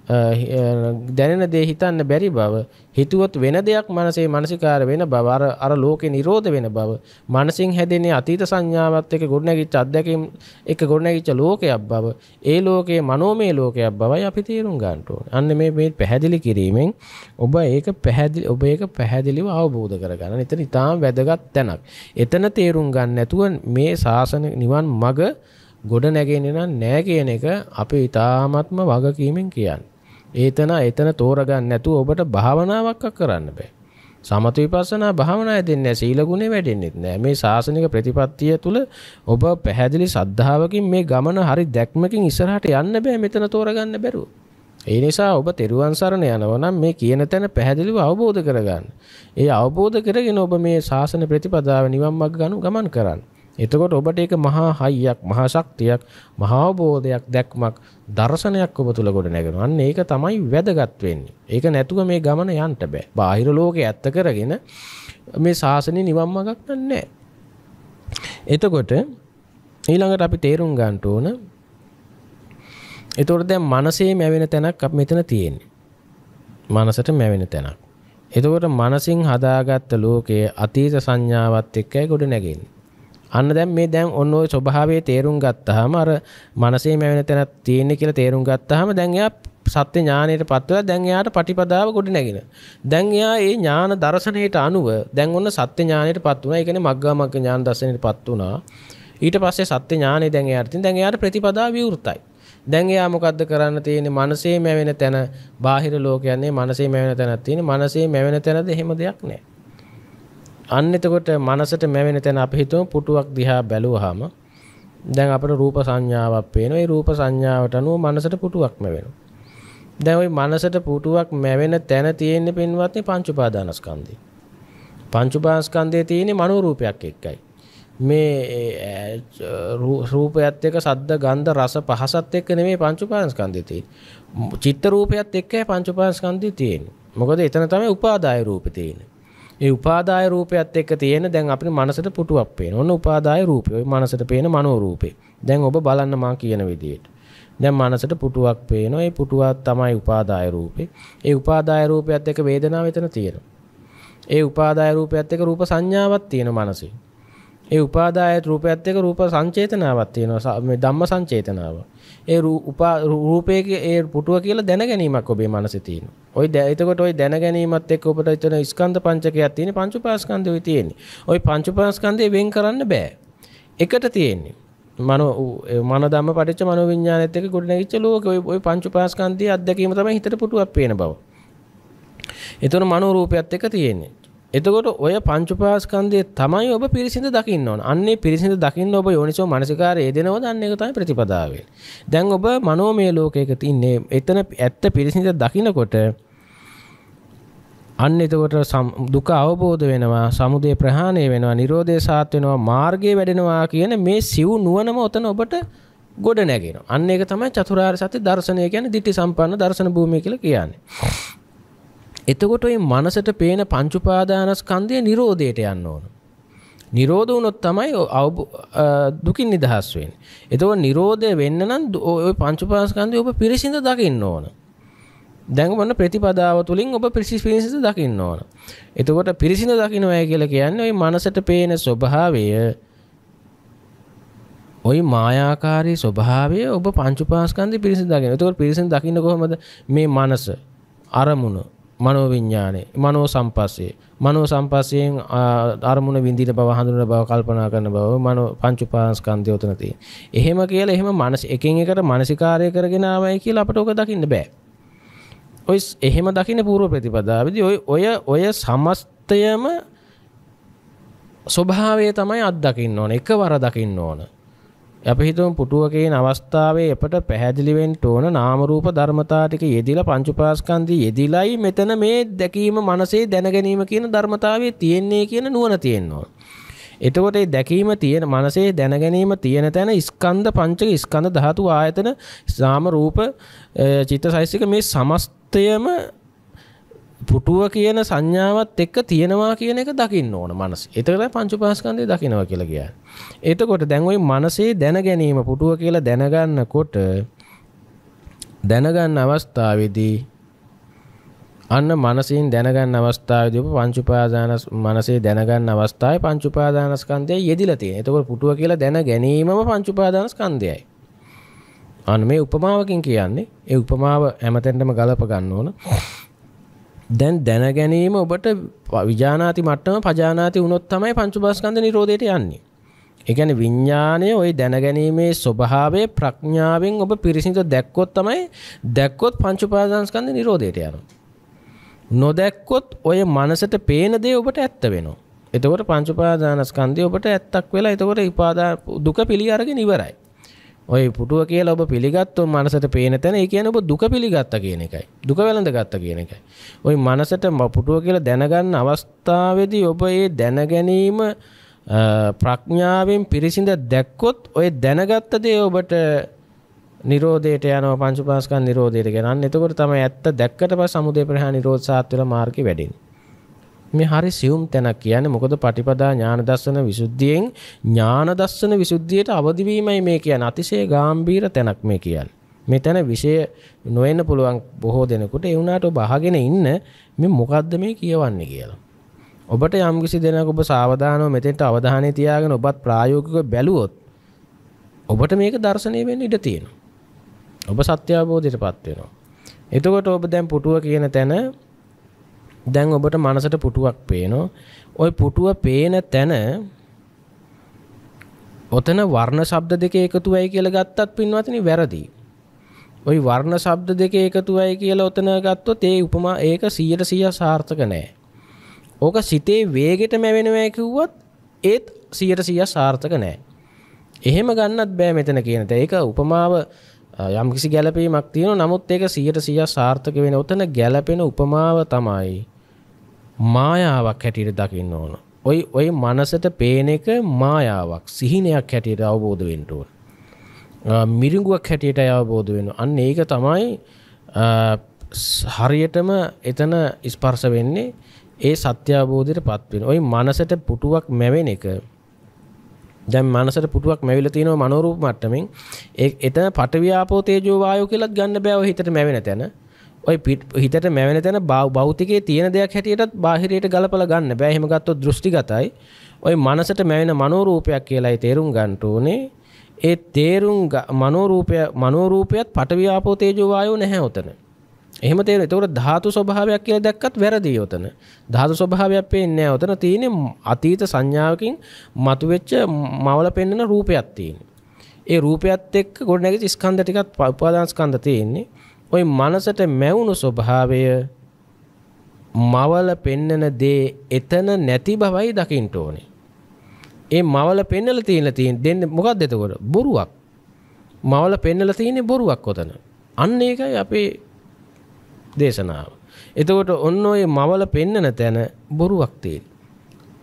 දැනෙන දේ හිතන්න බැරි බව හිතුවොත් වෙන දෙයක් මනසේ මානසිකාර වෙන බව අර අර ලෝකේ නිරෝධ වෙන බව මනසින් හැදෙන්නේ අතීත සංඥාවත් එක්ක ගොඩනැගිච්ච අත්දැකීම් එක්ක ගොඩනැගිච්ච ලෝකයක් බව ඒ ලෝකේ මනෝමය ලෝකයක් බවයි අපි තේරුම් ගන්න ඕනේ. අන්න මේ මේ පැහැදිලි කිරීමෙන් ඔබ ඒක පැහැදිලි ඔබ ඒක පැහැදිලිව අවබෝධ කරගන්න. එතන ඉතාම වැදගත් තැනක්. එතන තේරුම් ගන්න නැතුව මේ සාසන නිවන් මඟ ගොඩ නැගෙන්නේ නම් නෑ කියන එක අපි ඉතාමත්ම වගකීමෙන් කියන්නේ. ඒතන එතන තෝරගන්න නැතුව ඔබට භාවනාවක් කරන්න බෑ. සමත විපස්සනා භාවනා දෙන්නේ සීල ගුණේ වැඩෙන්නෙත් නෑ. මේ සාසනික ප්‍රතිපත්තිය තුල ඔබ පැහැදිලි සද්ධාවකින් මේ ගමන හරි දැක්මකින් ඉස්සරහට යන්න බෑ මෙතන තෝරගන්න බැරුව. ඒ නිසා ඔබ තෙරුවන් සරණ යනවා නම් මේ කියන තැන පැහැදිලිව අවබෝධ කරගන්න. ඒ අවබෝධ කරගෙන ඔබ මේ ශාසන ප්‍රතිපදාව නිවන් මාර්ග ගමන් කරන්න. එතකොට ඔබට ඒක මහා හයියක් මහා ශක්තියක් මහා බෝධයක් දැක්මක් දර්ශනයක් ඔබ තුල ගොඩ නැගෙනවා. අන්න ඒක තමයි වැදගත් වෙන්නේ. ඒක නැතුව මේ ගමන යන්න බෑ. බාහිර ලෝකේ ඇත්ත කරගෙන මේ ශාසනේ නිවන් මාර්ගක් නැහැ. එතකොට ඊළඟට අපි තේරුම් ගන්න ඕන එතකොට දැන් මනසේ මැවෙන තැනක් අප මෙතන තියෙන්නේ. මනසට මැවෙන තැනක්. එතකොට මනසින් හදාගත්ත ලෝකයේ අතීත සංඥාවත් එක්කයි ගොඩ නැගෙන්නේ. අන්න දැන් මේ දැන් ඔන්න ඔය ස්වභාවයේ තේරුම් ගත්තාම අර මනසේ මැවෙන තැනක් තියෙන්නේ කියලා තේරුම් ගත්තාම දැන් එයා සත්‍ය ඥානයට පත්වලා දැන් එයාට පටිපදාව ගොඩනැගෙන. දැන් එයා ඒ ඥාන දර්ශනයට අනුව දැන් ඔන්න සත්‍ය ඥානයට පත් වුණා. ඒ කියන්නේ මග්ගා මග්ග ඥාන දර්ශනයට පත් වුණා. ඊට පස්සේ සත්‍ය ඥානය දැන් එයාට තියෙන. දැන් එයාට ප්‍රතිපදාව විවෘතයි. දැන් එයා මොකද්ද කරන්න තියෙන්නේ? මනසේ මැවෙන තැන බාහිර ලෝකයන්නේ මනසේ මැවෙන තැනක් තියෙන්නේ. මනසේ මැවෙන තැනද එහෙම දෙයක් නැහැ. අන්න එතකොට මනසට මැවෙන තැන අපි හිතමු පුටුවක් දිහා බැලුවාම දැන් අපිට රූප සංඥාවක් පේනවා. ඒ රූප සංඥාවට අනුව මනසට පුටුවක් මැවෙනවා. දැන් ওই මනසට පුටුවක් මැවෙන තැන තියෙන්නේ පින්වත්නි පංච උපාදානස්කන්ධය. පංච උපාදානස්කන්ධයේ තියෙන්නේ මනෝ රූපයක් එක්කයි. මේ රූපයත් එක්ක සද්ද ගන්ධ රස පහසත් එක්ක නෙමෙයි පංච උපාදානස්කන්ධය තියෙන්නේ. චිත්ත රූපයත් එක්කයි පංච උපාදානස්කන්ධය තියෙන්නේ. මොකද එතන තමයි උපාදාය රූපේ තියෙන්නේ. ඒ උපාදාය රූපයත් එක්ක තියෙන දැන් අපේ මනසට පුටුවක් පේන. ඔන්න උපාදාය රූපය. ওই මනසට පේන මනෝ රූපේ. දැන් ඔබ බලන්න මා කියන විදියට. දැන් මනසට පුටුවක් පේනවා. ඒ පුටුවා තමයි උපාදාය රූපේ. ඒ උපාදාය රූපයත් එක්ක වේදනාව එතන තියෙනවා. ඒ උපාදාය රූපයත් එක්ක රූප සංඥාවක් තියෙන මනසේ. ඒ උපාදාය රූපයත් එක්ක රූප සංචේතනාවක් තියෙනවා. මේ ධම්ම සංචේතනාවක්. ඒ උපා රූපයක ඒ පුටුව කියලා දැනගැනීමක් ඔබේ මනසේ තියෙන. ඔය එතකොට ඔය දැනගැනීමත් එක්ක ඔබට එතන ස්කන්ධ පංචකයක් තියෙන පංචඋපාස්කන්ධය තියෙන්නේ. ඔය පංචඋපාස්කන්ධය වෙන් කරන්න බෑ. එකට තියෙන්නේ. මනෝ මන ධම්ම පටිච්ච මනෝ විඥානෙත් එක්ක ගොඩනැගිච්ච ලෝකේ ඔය පංචඋපාස්කන්ධයේ අත්දැකීම තමයි හිතට පුටුවක් පේන බව. එතන මනෝ රූපයත් එක්ක තියෙන්නේ. එතකොට ඔය පංචුපාස්කන්දය තමයි ඔබ පිරිසිඳ දකින්න ඕන අන්නේ පිරිසිඳ දකින්න ඔබ යෝනිසෝ මනසිකාරය දෙනව දන්න එක තමයි ප්‍රතිපදාවේ දැන් ඔබ මනෝමය ලෝකයක තින්නේ එතන ඇත්ත පිරිසිඳ දකිනකොට අන්න එතකොට දුක අවබෝධ වෙනවා සමුදය ප්‍රහාණය වෙනවා නිරෝධය සාත් වෙනවා මාර්ගය වැඩෙනවා කියන මේ සිව් නුවණම ඔතන ඔබට ගොඩ නැගෙනවා අන්න ඒක තමයි චතුරාර්ය සත්‍ය දර්ශනය කියන්නේ ditthi සම්පන්න දර්ශන භූමිය කියලා කියන්නේ එතකොට මේ මනසට පේන පංච උපාදානස්කන්ධය නිරෝධයට යන්න ඕන. නිරෝධ වුණොත් තමයි දුකින් නිදහස් වෙන්නේ. එතකොට නිරෝධය වෙන්න නම් ওই පංච උපාදානස්කන්ධය ඔබ පිරිසිඳ දකින්න ඕන. දැන් මොන ප්‍රතිපදාව තුලින් ඔබ පිරිසිඳ දකින්න ඕන. එතකොට පිරිසිඳ දකින්නවයි කියලා කියන්නේ ওই මනසට පේන ස්වභාවය ඔයි මායාකාරී ස්වභාවය ඔබ පංචුපාස්කන්ධය පිරිසිඳ දකින්න. එතකොට පිරිසිඳ දකින්න කොහොමද මේ මනස අරමුණ මනෝ විඥානේ මනෝ සම්පස්සේ මනෝ සම්පස්සයෙන් අරමුණ විඳින බව හඳුනන බව කල්පනා කරන බව මනෝ පංච උපාස්කන්ධය උතන තියෙන. එහෙම කියලා එහෙම මනස එකින් එකට මානසිකාර්ය කරගෙන ආවයි කියලා අපට ඔක දකින්න බෑ. ඔය එහෙම දකින්න පූර්ව ප්‍රතිපදාවේදී ඔය ඔය ඔය සමස්තයම ස්වභාවය තමයි අත්දකින්න ඕන එකවර දකින්න ඕන. අපි හිතමු පුටුව කියන අවස්ථාවේ අපට පැහැදිලි වෙන්න ඕන නාම රූප ධර්මතා ටික යෙදিলা පංච උපාස්කන්ධය යෙදිලායි මෙතන මේ දැකීම මනසේ දැන ගැනීම කියන ධර්මතාවයේ තියෙන්නේ කියන නුවණ තියෙන්න ඕන. එතකොට ඒ දැකීම තියෙන මනසේ දැන ගැනීම තියෙන තැන ස්කන්ධ පංචක ස්කන්ධ ධාතු ආයතන සාම රූප චිත්තසයිසික මේ සමස්තයම පුටුව කියන සංඥාවත් එක්ක තියෙනවා කියන එක දකින්න ඕන මනස. එතකටයි පංච උපාස්කන්ධය දකින්නවා කියලා කියන්නේ. එතකොට දැන් ওই මනසේ දැන ගැනීම පුටුව කියලා දැනගන්නකොට දැනගන්න අවස්ථාවේදී අන්න මනසින් දැනගන්න අවස්ථාවේදී පංච උපාදාන මනසේ දැනගන්න අවස්ථාවේ පංච උපාදානස්කන්ධය යෙදිලා තියෙනවා. එතකොට පුටුව කියලා දැන ගැනීමම පංච උපාදානස්කන්ධයයි. අන්න මේ උපමාවකින් කියන්නේ ඒ උපමාව හැමතැනටම ගලප ගන්න ඕන. දැන් දැනගැනීම ඔබට විජානාති මට්ටම පජානාති වුණොත් තමයි පංචුබස්කන්ද නිරෝධයට යන්නේ. එකන විඤ්ඥානය ඔය දැනගැනීමේ ස්වභාවේ ප්‍රඥාවෙන් ඔබ පිරිසිඳ දැක්කොත් තමයි දැක්කොත් පංචුපාදංස්කන්ද නිරෝධයට යන. නොදැක්කොත් ඔය මනසට පේන දේ ඔබට ඇත්ත වෙනවා. එතකොට පංචුපාදානස්කන්දය ඔබට ඇත්තක් වෙලා එතකොට ඉපාදා දුක පිළි අරගෙන ඉවරයි. ඔය පුටුව කියලා ඔබ පිළිගත්තු මනසට පේන තැන ඒ කියන්නේ ඔබ දුක පිළිගත්ත කියන එකයි. දුක වැළඳගත්ත කියන එකයි. ওই මනසට පුටුව කියලා දැනගන්න අවස්ථාවේදී ඔබ ඒ දැන ගැනීම ප්‍රඥාවෙන් පිරිසිඳ දැක්කොත් ඔය දැනගත්ත දේ ඔබට නිරෝධයට යනවා පංච පාස්කන් නිරෝධයට ගෙනන්න. එතකොට තමයි ඇත්ත දැක්කට පස්සේ සමුදේ ප්‍රහා නිරෝධ සාත් වෙලා මාර්ගේ වැඩෙන්නේ. මේ හරි සියුම් තැනක් කියන්නේ මොකද පටිපදා ඥාන දර්ශන විසුද්ධියෙන් ඥාන දර්ශන විසුද්ධියට අවදි වීමයි මේ කියන්නේ අතිශය ගැඹීර තැනක් මේ කියන්නේ. මේ තැන විෂය නොවෙන්න පුළුවන් බොහෝ දෙනෙකුට ඒ වුණාට ඔබ අහගෙන ඉන්න මේ මොකද්ද මේ කියවන්නේ කියලා. ඔබට යම්කිසි දෙනෙක් ඔබ සාවධානව මෙතෙන්ට අවධානය තියාගෙන ඔබත් ප්‍රායෝගිකව බැලුවොත් ඔබට මේක දර්ශනය වෙන්න ඉඩ තියෙනවා. ඔබ සත්‍ය අවබෝධයටපත් වෙනවා. එතකොට ඔබ දැන් පුටුව කියන තැන දැන් ඔබට මනසට පුටුවක් පේනෝ ඔය පුටුව පේන තැන ඔතන වර්ණ ශබ්ද දෙක එකතු වෙයි කියලා ගත්තත් පින්වත්නි වැරදි. ওই වර්ණ ශබ්ද දෙක එකතු වෙයි කියලා ඔතන ගත්තොත් ඒ උපමා ඒක 100% සාර්ථක නෑ. ඕක සිතේ වේගෙට මැවෙනවා කිව්වොත් ඒත් 100% සාර්ථක නෑ. එහෙම ගන්නත් බෑ මෙතන කියන දේ. ඒක උපමාව යම්කිසි ගැලපීමක් තියෙන නමුත් ඒක සියට සිය සාර්ථක වෙන ඔතන ගැලපෙන උපමාව තමයි මායාවක් හැටියට දකින්න ඕන. ඔයි ඔය මනසට පේන එක මායාවක් සිහිනයක් හැටියට අවබෝධ වෙන්න ඕන. මිරිඟුවක් හැටියට අවබෝධ වෙනවා. අන්න ඒක තමයි හරියටම එතන ස්පර්ශ වෙන්නේ ඒ සත්‍ය අවබෝධයට පත් වෙන. ওই මනසට පුටුවක් මැවෙන එක දැන් මනසට පුටුවක් මැවිල තියෙනවා මනෝරූප මට්ටමින් ඒ එතන පටවියාපෝ තේජෝ වායෝ කියලා ගන්න බෑ ඔය හිතට මැවෙන තැන. ඔය හිතට මැවෙන තැන භෞතිකයේ තියෙන දෙයක් හැටියටත් බාහිරයට ගලපලා ගන්න බෑ. එහෙම ගත්තොත් දෘෂ්ටිගතයි. ඔය මනසට මැවෙන මනෝරූපයක් කියලායි තේරුම් ගන්න ඕනේ. ඒ තේරුම් මනෝරූපය මනෝරූපයත් පටවියාපෝ තේජෝ වායෝ නැහැ උතන. එහම තේර තවට ධාතු ස්වභාවයක් කියල දැක්කත් වැරදිී යොතන ධාතු ස්වභාවයක් පේන්නේ ඔතන තියෙන අතීත සංඥාවකින් මතුවෙච්ච මවල පෙන්න්නන රූපයක් තියෙන. ඒ රූපයත් එක් ගොඩනැග ස්කන්ධ ටිකත් පපාදාස්කන්ධ තියෙන්නේ ඔයි මනසට මැවුණු ස්වභාවය මවල පෙන්නන දේ එතන නැති බවයි දකිින්ට ඕනේ. ඒ මවල පෙන්නල තියෙන තියෙන් දෙන්න මොකක් දෙතකොට බොරුවක් මවල පෙන්නල තියෙන බොරුවක් කොතන අන්න ඒකයි අපේ දේශනාව. එතකොට ඔන්න ඔය මවල පෙන්නන තැන බොරුවක් තියෙන.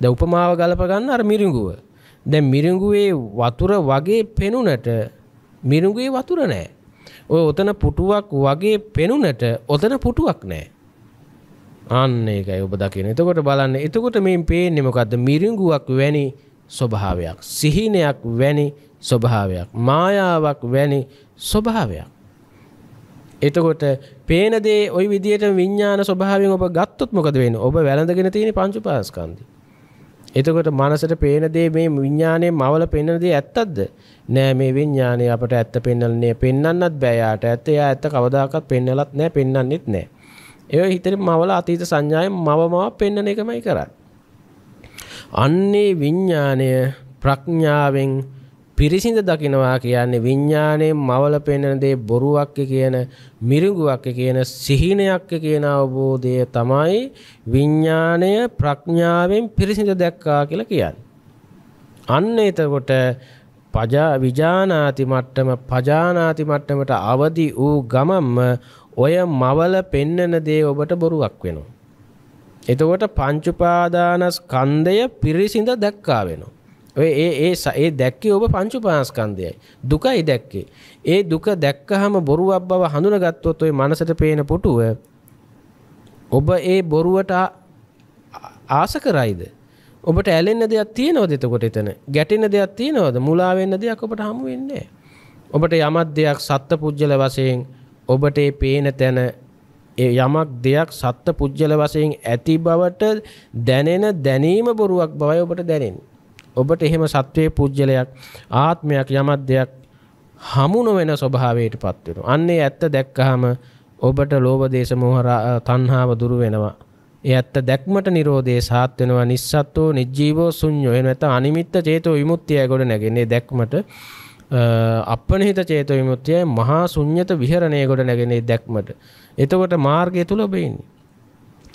දැන් උපමාව ගලප ගන්න අර මිරිඟුව. දැන් මිරිඟුවේ වතුර වගේ පෙනුනට මිරිඟුවේ වතුර නැහැ. ඔය ඔතන පුටුවක් වගේ පෙනුනට ඔතන පුටුවක් නැහැ. අන්න ඒකයි ඔබ දකින. එතකොට බලන්න. එතකොට මේ පේන්නේ මොකද්ද? මිරිඟුවක් වැනි ස්වභාවයක්. සිහිනයක් වැනි ස්වභාවයක්. මායාවක් වැනි ස්වභාවයක්. එතකොට පේනදේ ඔයි විදියට විඤ්ඥාන ස්වභාවෙන් ඔබ ගත්තොත් මොකද වෙන ඔබ වැළඳගෙන තියෙන පංචු පාස්කන්දි. එතකොට මනසට පේනදේ මේ විඤ්ඥානය මවල පෙන්නදේ ඇත්තක්ද නෑ මේ විඤ්ඥානය අපට ඇත්ත පෙන්නලන්නේ පෙන්න්නත් බෑයාට ඇත්ත එයා ඇත්ත කවදාකත් පෙන්නලත් නෑ පෙන්න්නෙත් නෑ. ඒ හිතර මවල අතීත සංඥාය මවමව පෙන්නන එකමයි කරන්න. අන්නේ විඤ්ඥානය ප්‍රඥාවෙන් පිරිසිඳ දකිනවා කියන්නේ විඤ්ඥානයෙන් මවල පෙන්න්නන දේ බොරුවක්ක කියන මිරිඟුවක් කියන සිහිනයක් කියන අවබෝධය තමයි විඤ්ඥානය ප්‍රඥාවෙන් පිරිසිඳ දැක්කා කියල කියන්න. අන්න එතකොට පජා විජානාති මට්ටම පජානාති මට්ටමට අවදි වූ ගමම්ම ඔය මවල පෙන්නන දේ ඔබට බොරුවක් වෙනවා. එතකොට පංචුපාදානස්කන්ධය පිරිසිඳ දැක්කා වෙනවා. ඔය ඒ ඒ ඒ දැක්කේ ඔබ පංච උපාස්කන්ධයයි. දුකයි දැක්කේ. ඒ දුක දැක්කහම බොරුවක් බව හඳුනගත්තොත් ඔය මනසට පේන පුටුව ඔබ ඒ බොරුවට ආස කරයිද? ඔබට ඇලෙන්න දෙයක් තියෙනවද එතකොට එතන? ගැටෙන දෙයක් තියෙනවද? මුලා වෙන්න දෙයක් ඔබට හමු වෙන්නේ ඔබට යමක් දෙයක් සත්ත්ව පුජ්‍යල වශයෙන් ඔබට ඒ පේන තැන ඒ යමක් දෙයක් සත්ත්ව පුජ්‍යල වශයෙන් ඇති බවට දැනෙන දැනීම බොරුවක් බවයි ඔබට දැනෙන්නේ. ඔබට එහෙම සත්වයේ පුද්ගලයක් ආත්මයක් යමත් දෙයක් හමුුණු වෙන ස්වභාවයට පත්වෙන. අන්නේ ඇත්ත දැක්කහම ඔබට ලෝබදේශ මොහර තන්හාාව දුරු වෙනවා. ඒ ඇත්ත දැක්මට නිරෝධේ සාත් වෙනවා නිස්සත්වෝ නිජීවෝ සුඥෝ එන ඇත අනිමිත්ත චේතෝ විමුත්තිය ගොඩ නැගෙන්නේ දැක්මට අපනහිත චේතෝ විමුත්තිය මහා සුඥත විහරණය ගොඩ නැගෙනේ දැක්මට. එතකොට මාර්ගය තුළ බයින්නේ.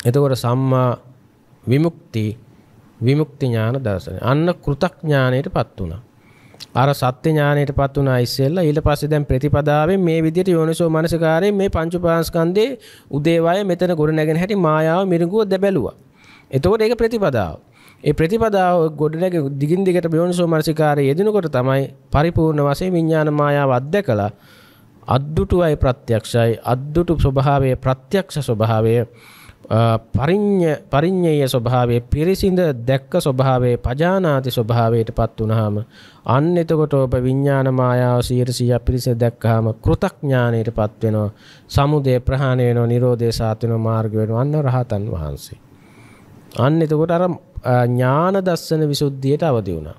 එතකොට සම්මා විමුක්ති විමුක්ති ඥාන දර්ශනය. අන්න කෘතඥාණයටපත් උනා. අර සත්‍ය ඥාණයටපත් උනා ඉස්සෙල්ලා ඊට පස්සේ දැන් ප්‍රතිපදාවෙන් මේ විදිහට යෝනිසෝ මනසකාරයෙන් මේ පංච පාස්කන්ධේ උදේවාය මෙතන ගොඩ නැගෙන හැටි මායාව මිරිඟුව දැබැලුවා. එතකොට ඒක ප්‍රතිපදාව. ඒ ප්‍රතිපදාව ගොඩ නැග දිගින් දිගට යෝනිසෝ මනසකාරය යෙදෙනකොට තමයි පරිපූර්ණ වශයෙන් විඥාන මායාව අත්දැකලා අද්දුටුවයි ප්‍රත්‍යක්ෂයි අද්දුටු ස්වභාවය ප්‍රත්‍යක්ෂ ස්වභාවය පරිඤ්ඤ පරිඤ්ඤය ස්වභාවයේ පිරිසිඳ දැක්ක ස්වභාවයේ පජානාති ස්වභාවයටපත් වුනහම අන්න එතකොට ඔබ විඥාන මායාව 100% පිරිසිඳ දැක්කහම කෘතඥානයටපත් වෙනවා සමුදය ප්‍රහාණය වෙනවා නිරෝධය සාත් වෙනවා මාර්ග වෙනවා අන්න රහතන් වහන්සේ අන්න එතකොට අර ඥාන දස්සන විසුද්ධියට අවදි වුණා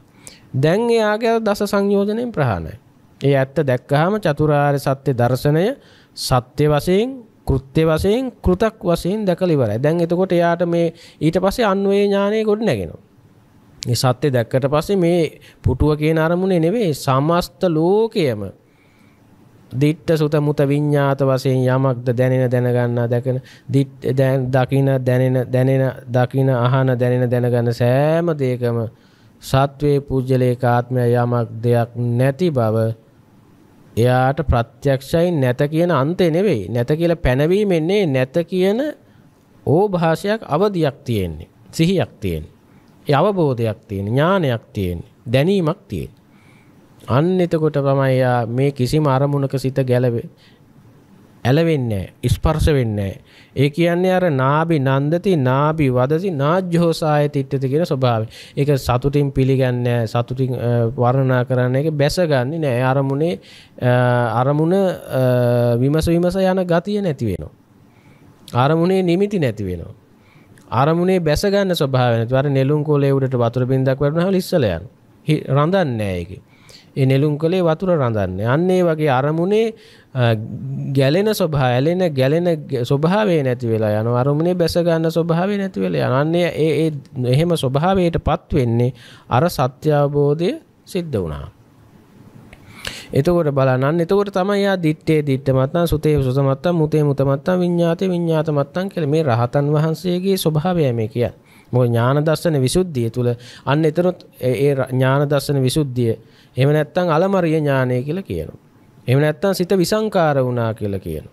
දැන් එයාගේ දස සංයෝජනයෙන් ප්‍රහාණය ඒ ඇත්ත දැක්කහම චතුරාර්ය සත්‍ය දර්ශනය සත්‍ය වශයෙන් කෘත්‍ය වශයෙන් කෘතක් වශයෙන් දැකලා ඉවරයි. දැන් එතකොට එයාට මේ ඊට පස්සේ අන්වේ ඥානය ගොඩ නැගෙනවා. මේ සත්‍ය දැක්කට පස්සේ මේ පුටුව කියන අරමුණේ නෙවෙයි සමස්ත ලෝකයම දිට්ඨ සුත මුත විඤ්ඤාත වශයෙන් යමක්ද දැනෙන දැනගන්නා දකින දකින දැනෙන දැනෙන දකින අහන දැනෙන දැනගන්න සෑම දෙයකම සත්වේ පුජ්‍යලේක ආත්මය යමක් දෙයක් නැති බව එයාට ප්‍රත්‍යක්ෂයි නැත කියන අන්තය නෙවෙයි නැත කියලා පැනවීම එන්නේ නැත කියන ඕභාෂයක් අවදියක් තියෙන්නේ සිහියක් තියෙන්නේ ඒ අවබෝධයක් තියෙන ඥානයක් තියෙන්නේ දැනීමක් තියෙන්නේ අන්න එතකොට තමයි මේ කිසිම අරමුණක සිත ගැලවේ ඇලවෙන්නේ ස්පර්ශ වෙන්නේ ඒ කියන්නේ අර නාභි නන්දති නාභි වදති නාජ්ජෝසාය තිට්ඨති කියන ස්වභාවය. ඒක සතුටින් පිළිගන්නේ සතුටින් වර්ණනා කරන්න ඒක බැසගන්නේ නෑ. අරමුණේ අරමුණ විමස විමස යන ගතිය නැති වෙනවා. අරමුණේ නිමිති නැති වෙනවා. අරමුණේ බැසගන්න ස්වභාවය නැතුව අර නෙළුම් කොලේ උඩට වතුර බින්දක් වැටුනහම ඉස්සල යනවා. රඳන්නේ නෑ ඒකේ. ඒ නෙළුම් කොලේ වතුර රඳන්නේ. අන්න ඒ වගේ අරමුණේ ගැලෙන ස්වභා ඇලෙන ගැලෙන ස්වභාවේ නැති වෙලා යන අරුමනේ බැසගන්න ස්වභාවේ නැති වෙල යනන්නේ ඒ ඒ එහෙම ස්වභාවයට පත් වෙන්නේ අර සත්‍යාබෝධය සිද්ධ වුණා. එතකොට බලන්න එතකොට තමයි යා දිත්තේ දිත්ත මත්නම් සුතේ සුසමත්තා මුතේ මුතමත්තා විඤ්ඤාතේ විඤ්ඤාත මත්තන් කියලා මේ රහතන් වහන්සේගේ ස්වභාවය මේ කියන්නේ. මොකද ඥාන දර්ශන විසුද්ධිය තුල අන්න එතනොත් ඒ ඥාන දර්ශන විසුද්ධිය එහෙම නැත්නම් අලමරිය ඥානය කියලා කියනවා. එහෙම නැත්තම් සිත විසංකාර වුණා කියලා කියන.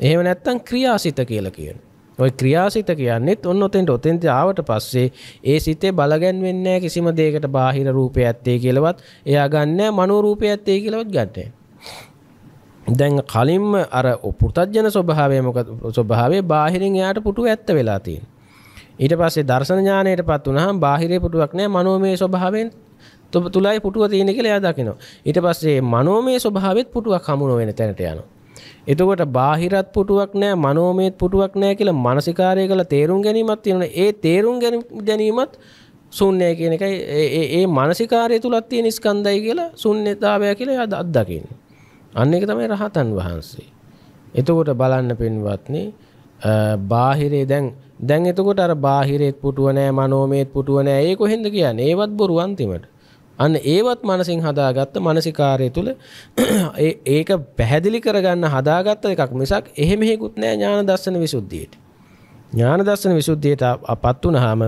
එහෙම නැත්තම් ක්‍රියාසිත කියලා කියන. ඔය ක්‍රියාසිත කියන්නේත් ඔන්න ඔතෙන්ට ඔතෙන්ට ආවට පස්සේ ඒ සිතේ බලගන්වෙන්නේ නැහැ කිසිම දෙයකට බාහිර රූපය ඇත්තේ කියලාවත් එයා ගන්නෑ මනෝ රූපය ඇත්තේ කියලාවත් ගන්නෑ. දැන් කලින්ම අර පුතත්ජන ස්වභාවය මොකද ස්වභාවයේ බාහිරින් එයාට පුටුව ඇත්ත වෙලා තියෙනවා. ඊට පස්සේ දර්ශන ඥානයටපත් වුණාම බාහිරේ පුටුවක් නැහැ මනෝමය ස්වභාවයෙන් තොබ තුලයි පුටුව තියෙන කියලා එයා දකිනවා. ඊට පස්සේ මනෝමය ස්වභාවෙත් පුටුවක් හමු නොවන තැනට යනවා. එතකොට බාහිරත් පුටුවක් නෑ මනෝමයත් පුටුවක් නෑ කියලා මානසිකාරය කළා තේරුම් ගැනීමක් තියෙනවා. ඒ තේරුම් ගැනීමත් ශුන්‍යය කියන එකයි ඒ මානසිකාරය තුලත් තියෙන ස්කන්ධයි කියලා ශුන්‍යතාවය කියලා එයා අත්දකින්නේ. අන්න ඒක තමයි රහතන් වහන්සේ. එතකොට බලන්න පින්වත්නි බාහිරේ දැන් දැන් එතකොට අර බාහිරේත් පුටුව නෑ මනෝමයත් පුටුව නෑ ඒ කොහෙන්ද කියන්නේ? ඒවත් බොරු අන්තිමට. අන්න ඒවත් මනසින් හදාගත්ත මානසිකාරය තුල ඒක පැහැදිලි කරගන්න හදාගත්ත එකක් මිසක් එහෙම හේකුත් නෑ ඥාන දර්ශන විසුද්ධියට. ඥාන දර්ශන විසුද්ධියට අපත් වුනහම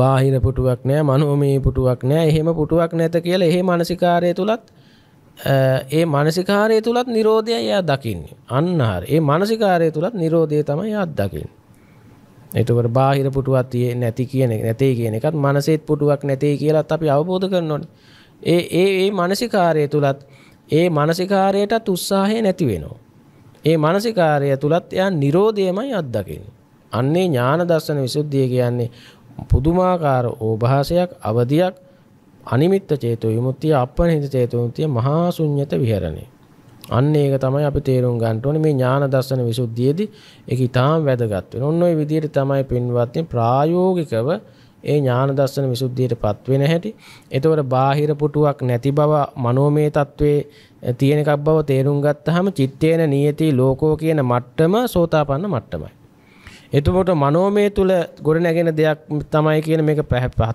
බාහිර පුටුවක් නෑ මනෝමය පුටුවක් නෑ එහෙම පුටුවක් නැත කියලා එහෙ මානසිකාරය තුලත් ඒ මානසිකාරය තුලත් Nirodhaය එයා දකින්නේ අන්න හරිය ඒ මානසිකාරය තුලත් Nirodhaය තමයි එයා අත්දකින්නේ එතකොට බාහිර පුටුවක් තියෙන්නේ නැති කියන එක නැtei කියන එකත් මනසෙත් පුටුවක් නැtei කියලාත් අපි අවබෝධ කරනෝනේ. ඒ ඒ ඒ මානසිකාරය තුලත් ඒ මානසිකාරයටත් උත්සාහය නැති වෙනවා. ඒ මානසිකාරය තුලත් එයා Nirodhayamai අත්දකින්නේ. අන්නේ ඥාන දර්ශන විසුද්ධිය කියන්නේ පුදුමාකාර ඕභාසයක් අවදියක් අනිමිත්ත චේතෝ විමුක්තිය අපනිත චේතෝ විමුක්තිය මහා ශුන්්‍යත විහරණේ අන්න ඒක තමයි අපි තේරුම් ගන්න ඕනේ මේ ඥාන දර්ශන විසුද්ධියේදී ඒක ඊටාම් වැදගත් වෙනවා. ඔන්න ඔය විදිහට තමයි පින්වත්නි ප්‍රායෝගිකව ඒ ඥාන දර්ශන විසුද්ධියටපත් වෙන හැටි. ඒතකොට බාහිර පුටුවක් නැති බව මනෝමය తත්වයේ තියෙන එකක් බව තේරුම් ගත්තාම චිත්තේන නියති ලෝකෝ කියන මට්ටම සෝතාපන්න මට්ටමයි. එතකොට මනෝමය තුල ගොඩනැගෙන දෙයක් තමයි කියන මේක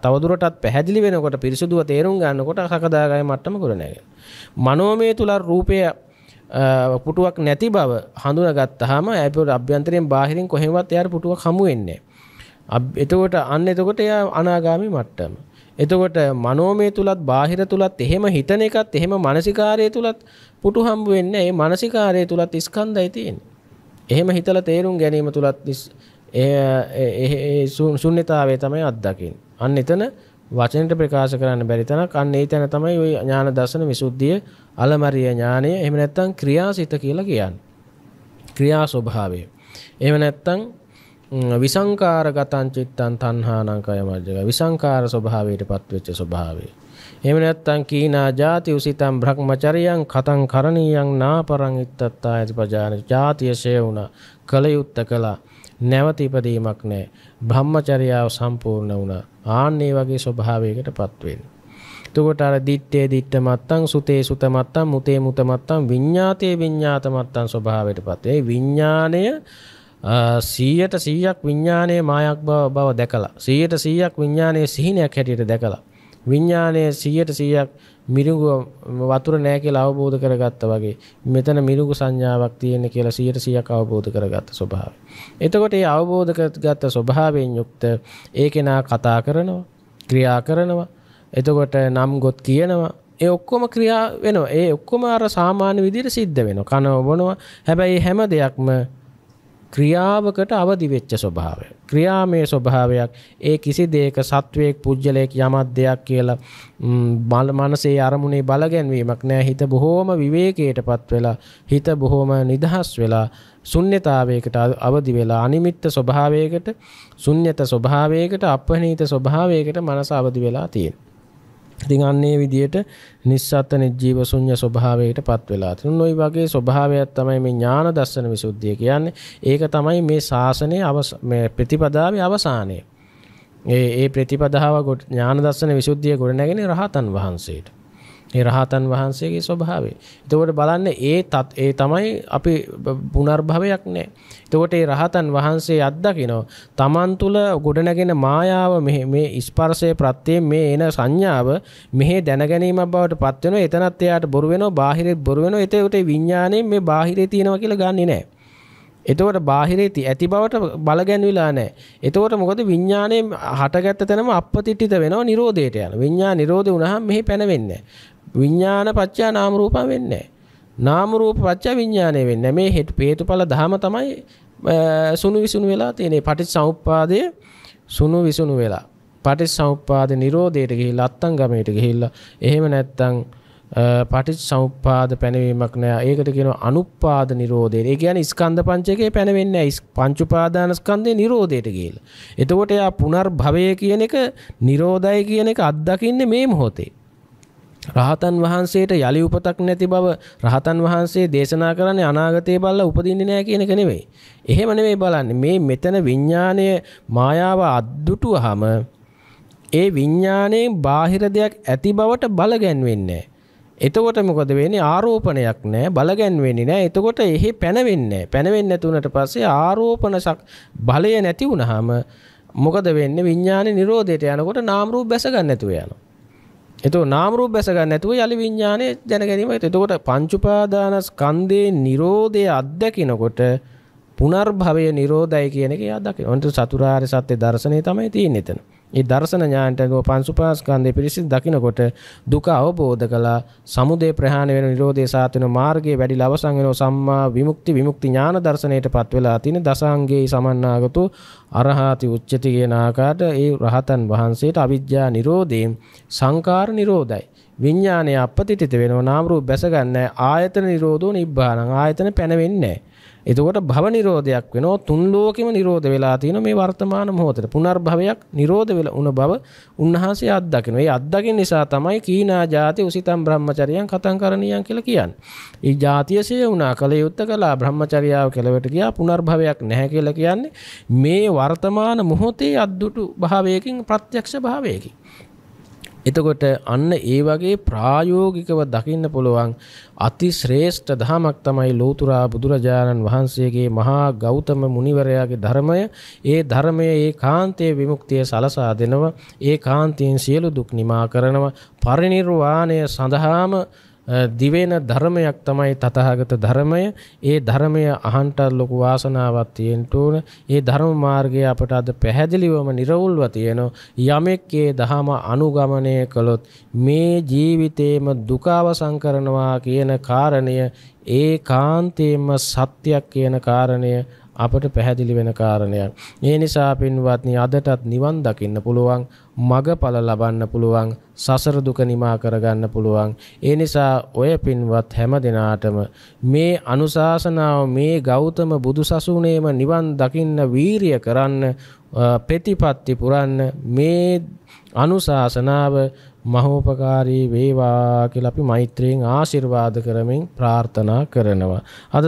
තවදුරටත් පැහැදිලි වෙනකොට පිරිසුදුව තේරුම් ගන්නකොට සකදාගාය මට්ටම ගොඩනැගෙන. මනෝමය තුල රූපය පුටුවක් නැති බව හඳුන ගත්තහම ඇපට අභ්‍යන්තරයෙන් බාහිරින් කොහෙවත් එයාට පුටුවක් හමුවෙන්නේ. එතකොට අන්න එතකොට එය අනාගාමි මට්ටම. එතකොට මනෝමය තුලත් බාහිර තුලත් එහෙම හිතන එකත් එහෙම මානසිකාරය තුලත් පුටු හම්බ වෙන්නේ ඒ මානසිකාරය තුලත් ස්කන්ධයි තියෙන්නේ. එහෙම හිතලා තේරුම් ගැනීම තුලත් ඒ ශුන්්‍යතාවය තමයි අත්දකින්නේ. අන්න එතන වචනට ප්‍රකාශ කරන්න බැරි තැනක් අන්න ඒ තැන තමයි ওই ඥාන දර්ශන විසුද්ධිය අලමරිය ඥානය එහෙම නැත්නම් ක්‍රියාසිත කියලා කියන්නේ ක්‍රියා ස්වභාවය එහෙම නැත්නම් විසංකාරගතං චිත්තං තණ්හානං කය මජ්ජග විසංකාර ස්වභාවයටපත් වෙච්ච ස්වභාවය එහෙම නැත්නම් කීනා ಜಾති උසිතං භ්‍රමචරියං කතං කරණීයං නාපරං ඉත්තත්තායති පජාන ಜಾතිය ශේ වුණා කලයුත්ත කළා නැවත ඉපදීමක් නැහැ බ්‍රහ්මචර්යාව සම්පූර්ණ වුණා. ආන්න ඒ වගේ ස්වභාවයකටපත් වෙන්න. එතකොට අර දිත්තේ දිත්ත මත්තං සුතේ සුත මත්තං මුතේ මුත මත්තං විඤ්ඤාතේ විඤ්ඤාත මත්තං ස්වභාවයටපත් වෙයි. විඥාණය 100ට 100ක් විඥානයේ මායක් බව බව දැකලා 100ට 100ක් විඥානයේ සිහිනයක් හැටියට දැකලා විඥානයේ 100ට 100ක් මිරිඟු වතුර නෑ කියලා අවබෝධ කරගත්තා වගේ මෙතන මිරිඟු සංඥාවක් තියෙන කියලා 100%ක් අවබෝධ කරගත්ත ස්වභාවය. එතකොට ඒ අවබෝධ කරගත්ත ස්වභාවයෙන් යුක්ත ඒ කෙනා කතා කරනවා, ක්‍රියා කරනවා. එතකොට නම් ගොත් කියනවා. ඒ ඔක්කොම ක්‍රියා වෙනවා. ඒ ඔක්කොම අර සාමාන්‍ය විදිහට සිද්ධ වෙනවා. කන බොනවා. හැබැයි හැම දෙයක්ම ක්‍රියාවකට අවදි වෙච්ච ස්වභාවය. ක්‍රියාමය ස්වභාවයක් ඒ කිසි දෙයක සත්වයක් පුජ්‍යලයක යමක් දෙයක් කියලා බල මනසේ අරමුණේ බලගැන්වීමක් නෑ හිත බොහෝම විවේකයටපත් වෙලා හිත බොහෝම නිදහස් වෙලා ශුන්්‍යතාවයකට අවදි වෙලා අනිමිත්ත ස්වභාවයකට ශුන්්‍යත ස්වභාවයකට අපනීත ස්වභාවයකට මනස අවදි වෙලා තියෙනවා. ඉතින් අන්නේ විදිහට නිස්සත්ත නිජීව ශුන්‍ය ස්වභාවයට පත් වෙලා තිනුන. ওই වගේ ස්වභාවයක් තමයි මේ ඥාන දර්ශන විසුද්ධිය කියන්නේ. ඒක තමයි මේ ශාසනයේ මේ ප්‍රතිපදාවේ අවසානය. ඒ ඒ ප්‍රතිපදාව ඥාන දර්ශන විසුද්ධිය ගොඩ නැගෙන රහතන් වහන්සේට. නිර්හතන් වහන්සේගේ ස්වභාවය. එතකොට බලන්න ඒ තත් ඒ තමයි අපි පුනර්භවයක් නැහැ. එතකොට ඒ රහතන් වහන්සේ අත්දකිනවා තමන් තුල ගොඩනගෙන මායාව මෙහි මේ ස්පර්ශයේ ප්‍රත්‍යයෙන් මේ එන සංඥාව මෙහි දැනගැනීමක් බවට පත් වෙනවා. එතනත් එයාට බොරු වෙනවා, බාහිරෙත් බොරු වෙනවා. එතකොට විඥාණයෙන් මේ බාහිරේ තියෙනවා කියලා ගන්නෙ නැහැ. එතකොට බාහිරේ ඇති බවට බලගැන්විලා නැහැ. එතකොට මොකද විඥාණය හටගත්ත තැනම අපපතිටිත වෙනවා නිරෝධයට යන. විඥා නිරෝධය වුණාම මෙහි පැනවෙන්නේ නැහැ. විඥාන පත්‍යා නාම රූපම වෙන්නේ නාම රූප පත්‍යා විඥානය වෙන්නේ මේ හේතුඵල ධහම තමයි සුණු විසුණු වෙලා තියෙන පටිච්චසමුප්පාදය සුණු විසුණු වෙලා පටිච්චසමුප්පාද නිරෝධයට ගිහිල්ලා අත්තංගමයට ගිහිල්ලා එහෙම නැත්තම් පටිච්චසමුප්පාද පැනවීමක් නෑ ඒකට කියනවා අනුප්පාද නිරෝධය ඒ කියන්නේ ස්කන්ධ පංචකය පැනවෙන්නේ නැහැ පංච උපාදාන ස්කන්ධේ නිරෝධයට ගිහිල්ලා එතකොට යා පුනර්භවය කියන එක නිරෝධය කියන එක අත්දකින්නේ මේ මොහොතේ රහතන් වහන්සේට යළි උපතක් නැති බව රහතන් වහන්සේ දේශනා කරන්නේ අනාගතය බලලා උපදින්නේ නැහැ කියන එක නෙවෙයි. එහෙම නෙවෙයි බලන්නේ. මේ මෙතන විඥාණය මායාව අද්දුටුවාම ඒ විඥාණයෙන් බාහිර දෙයක් ඇති බවට බල ගැන්වෙන්නේ එතකොට මොකද වෙන්නේ ආරෝපණයක් නැහැ බල ගැන්වෙන්නේ නැහැ එතකොට එහි පැනවෙන්නේ නැහැ පැනවෙන්නේ නැතුනට පස්සේ ආරෝපණ බලය නැති වුනහම මොකද වෙන්නේ විඥානේ නිරෝධයට යනකොට නාම රූප බැස ගන්න නැතුව යනවා එතු නාමරූ බැසගන්න ඇතුව යළි විඤ්ඥානය දැනගැනීම එතකොට පංචුපාදානස්කන්දේ නිරෝධය අත්දැකිනකොට පුනර්භවය නිරෝධයි කියනක අදක ඔන්ට සතුරාර් සත්‍යය දර්ශනය තමයි තිය නෙතන ඒ දර්ශන ඥානට අනුව පංසුපාස්කන්ධය පිරිසිදු දකිනකොට දුක අවබෝධ කළා සමුදය ප්‍රහාණය වෙන නිරෝධය සාත් වෙන මාර්ගයේ වැඩි ලවසන් වෙන සම්මා විමුක්ති විමුක්ති ඥාන දර්ශනයටපත් වෙලා තියෙන දසංගේ සමන්නාගතු අරහාති උච්චති කියන ආකාරයට ඒ රහතන් වහන්සේට අවිජ්ජා නිරෝධයෙන් සංකාර නිරෝධයි විඥානය අපපතිත වෙනවා නාම රූප බැස ගන්න ආයතන නිරෝධෝ නිබ්බාණං ආයතන පැනවෙන්නේ නැහැ එතකොට භව නිරෝධයක් වෙනවා තුන් ලෝකෙම නිරෝධ වෙලා තියෙන මේ වර්තමාන මොහොතේ පුනර්භවයක් නිරෝධ වෙලා උන බව උන්වහන්සේ අත්දකිනවා. ඒ අත්දකින් නිසා තමයි කීනා જાති උසිතම් බ්‍රහ්මචරියන් කතං කරණියන් කියලා කියන්නේ. ඒ જાතියසේ වුණා කල යුත්ත කළා බ්‍රහ්මචර්යාව කෙලවට ගියා පුනර්භවයක් නැහැ කියලා කියන්නේ මේ වර්තමාන මොහොතේ අද්දුටු භාවයකින් ප්‍රත්‍යක්ෂ භාවයකින්. එතකොට අන්න ඒ වගේ ප්‍රායෝගිකව දකින්න පුළුවන් අති ශ්‍රේෂ්ඨ දහමක් තමයි ලෝතුරා බුදුරජාණන් වහන්සේගේ මහා ගෞතම මුනිවරයාගේ ධර්මය ඒ ධර්මය ඒ කාන්තයේ විමුක්තිය සලසා දෙනවා ඒ කාන්තයෙන් සියලු දුක් නිමා කරනවා පරිනිර්වාණය සඳහාම දිවෙන ධර්මයක් තමයි තථාගත ධර්මය. ඒ ධර්මය අහන්ට ලොකු වාසනාවක් තියෙන්න ඕන. ඒ ධර්ම මාර්ගය අපට අද පැහැදිලිවම නිර්වුල්ව තියෙනවා. යමෙක් ඒ ධහම අනුගමනය කළොත් මේ ජීවිතේම දුක අවසන් කරනවා කියන කාරණය ඒකාන්තයෙන්ම සත්‍යයක් කියන කාරණය අපට පැහැදිලි වෙන කාරණයක්. ඒ නිසා පින්වත්නි අදටත් නිවන් දකින්න පුළුවන්, මගඵල ලබන්න පුළුවන්, සසර දුක නිමා කරගන්න පුළුවන්. ඒ නිසා ඔය පින්වත් හැම දිනාටම මේ අනුශාසනාව මේ ගෞතම බුදුසසුනේම නිවන් දකින්න වීරිය කරන්න, ප්‍රතිපත්ති පුරන්න මේ අනුශාසනාව මහෝපකාරී වේවා කියලා අපි මෛත්‍රියෙන් ආශිර්වාද කරමින් ප්‍රාර්ථනා කරනවා. අද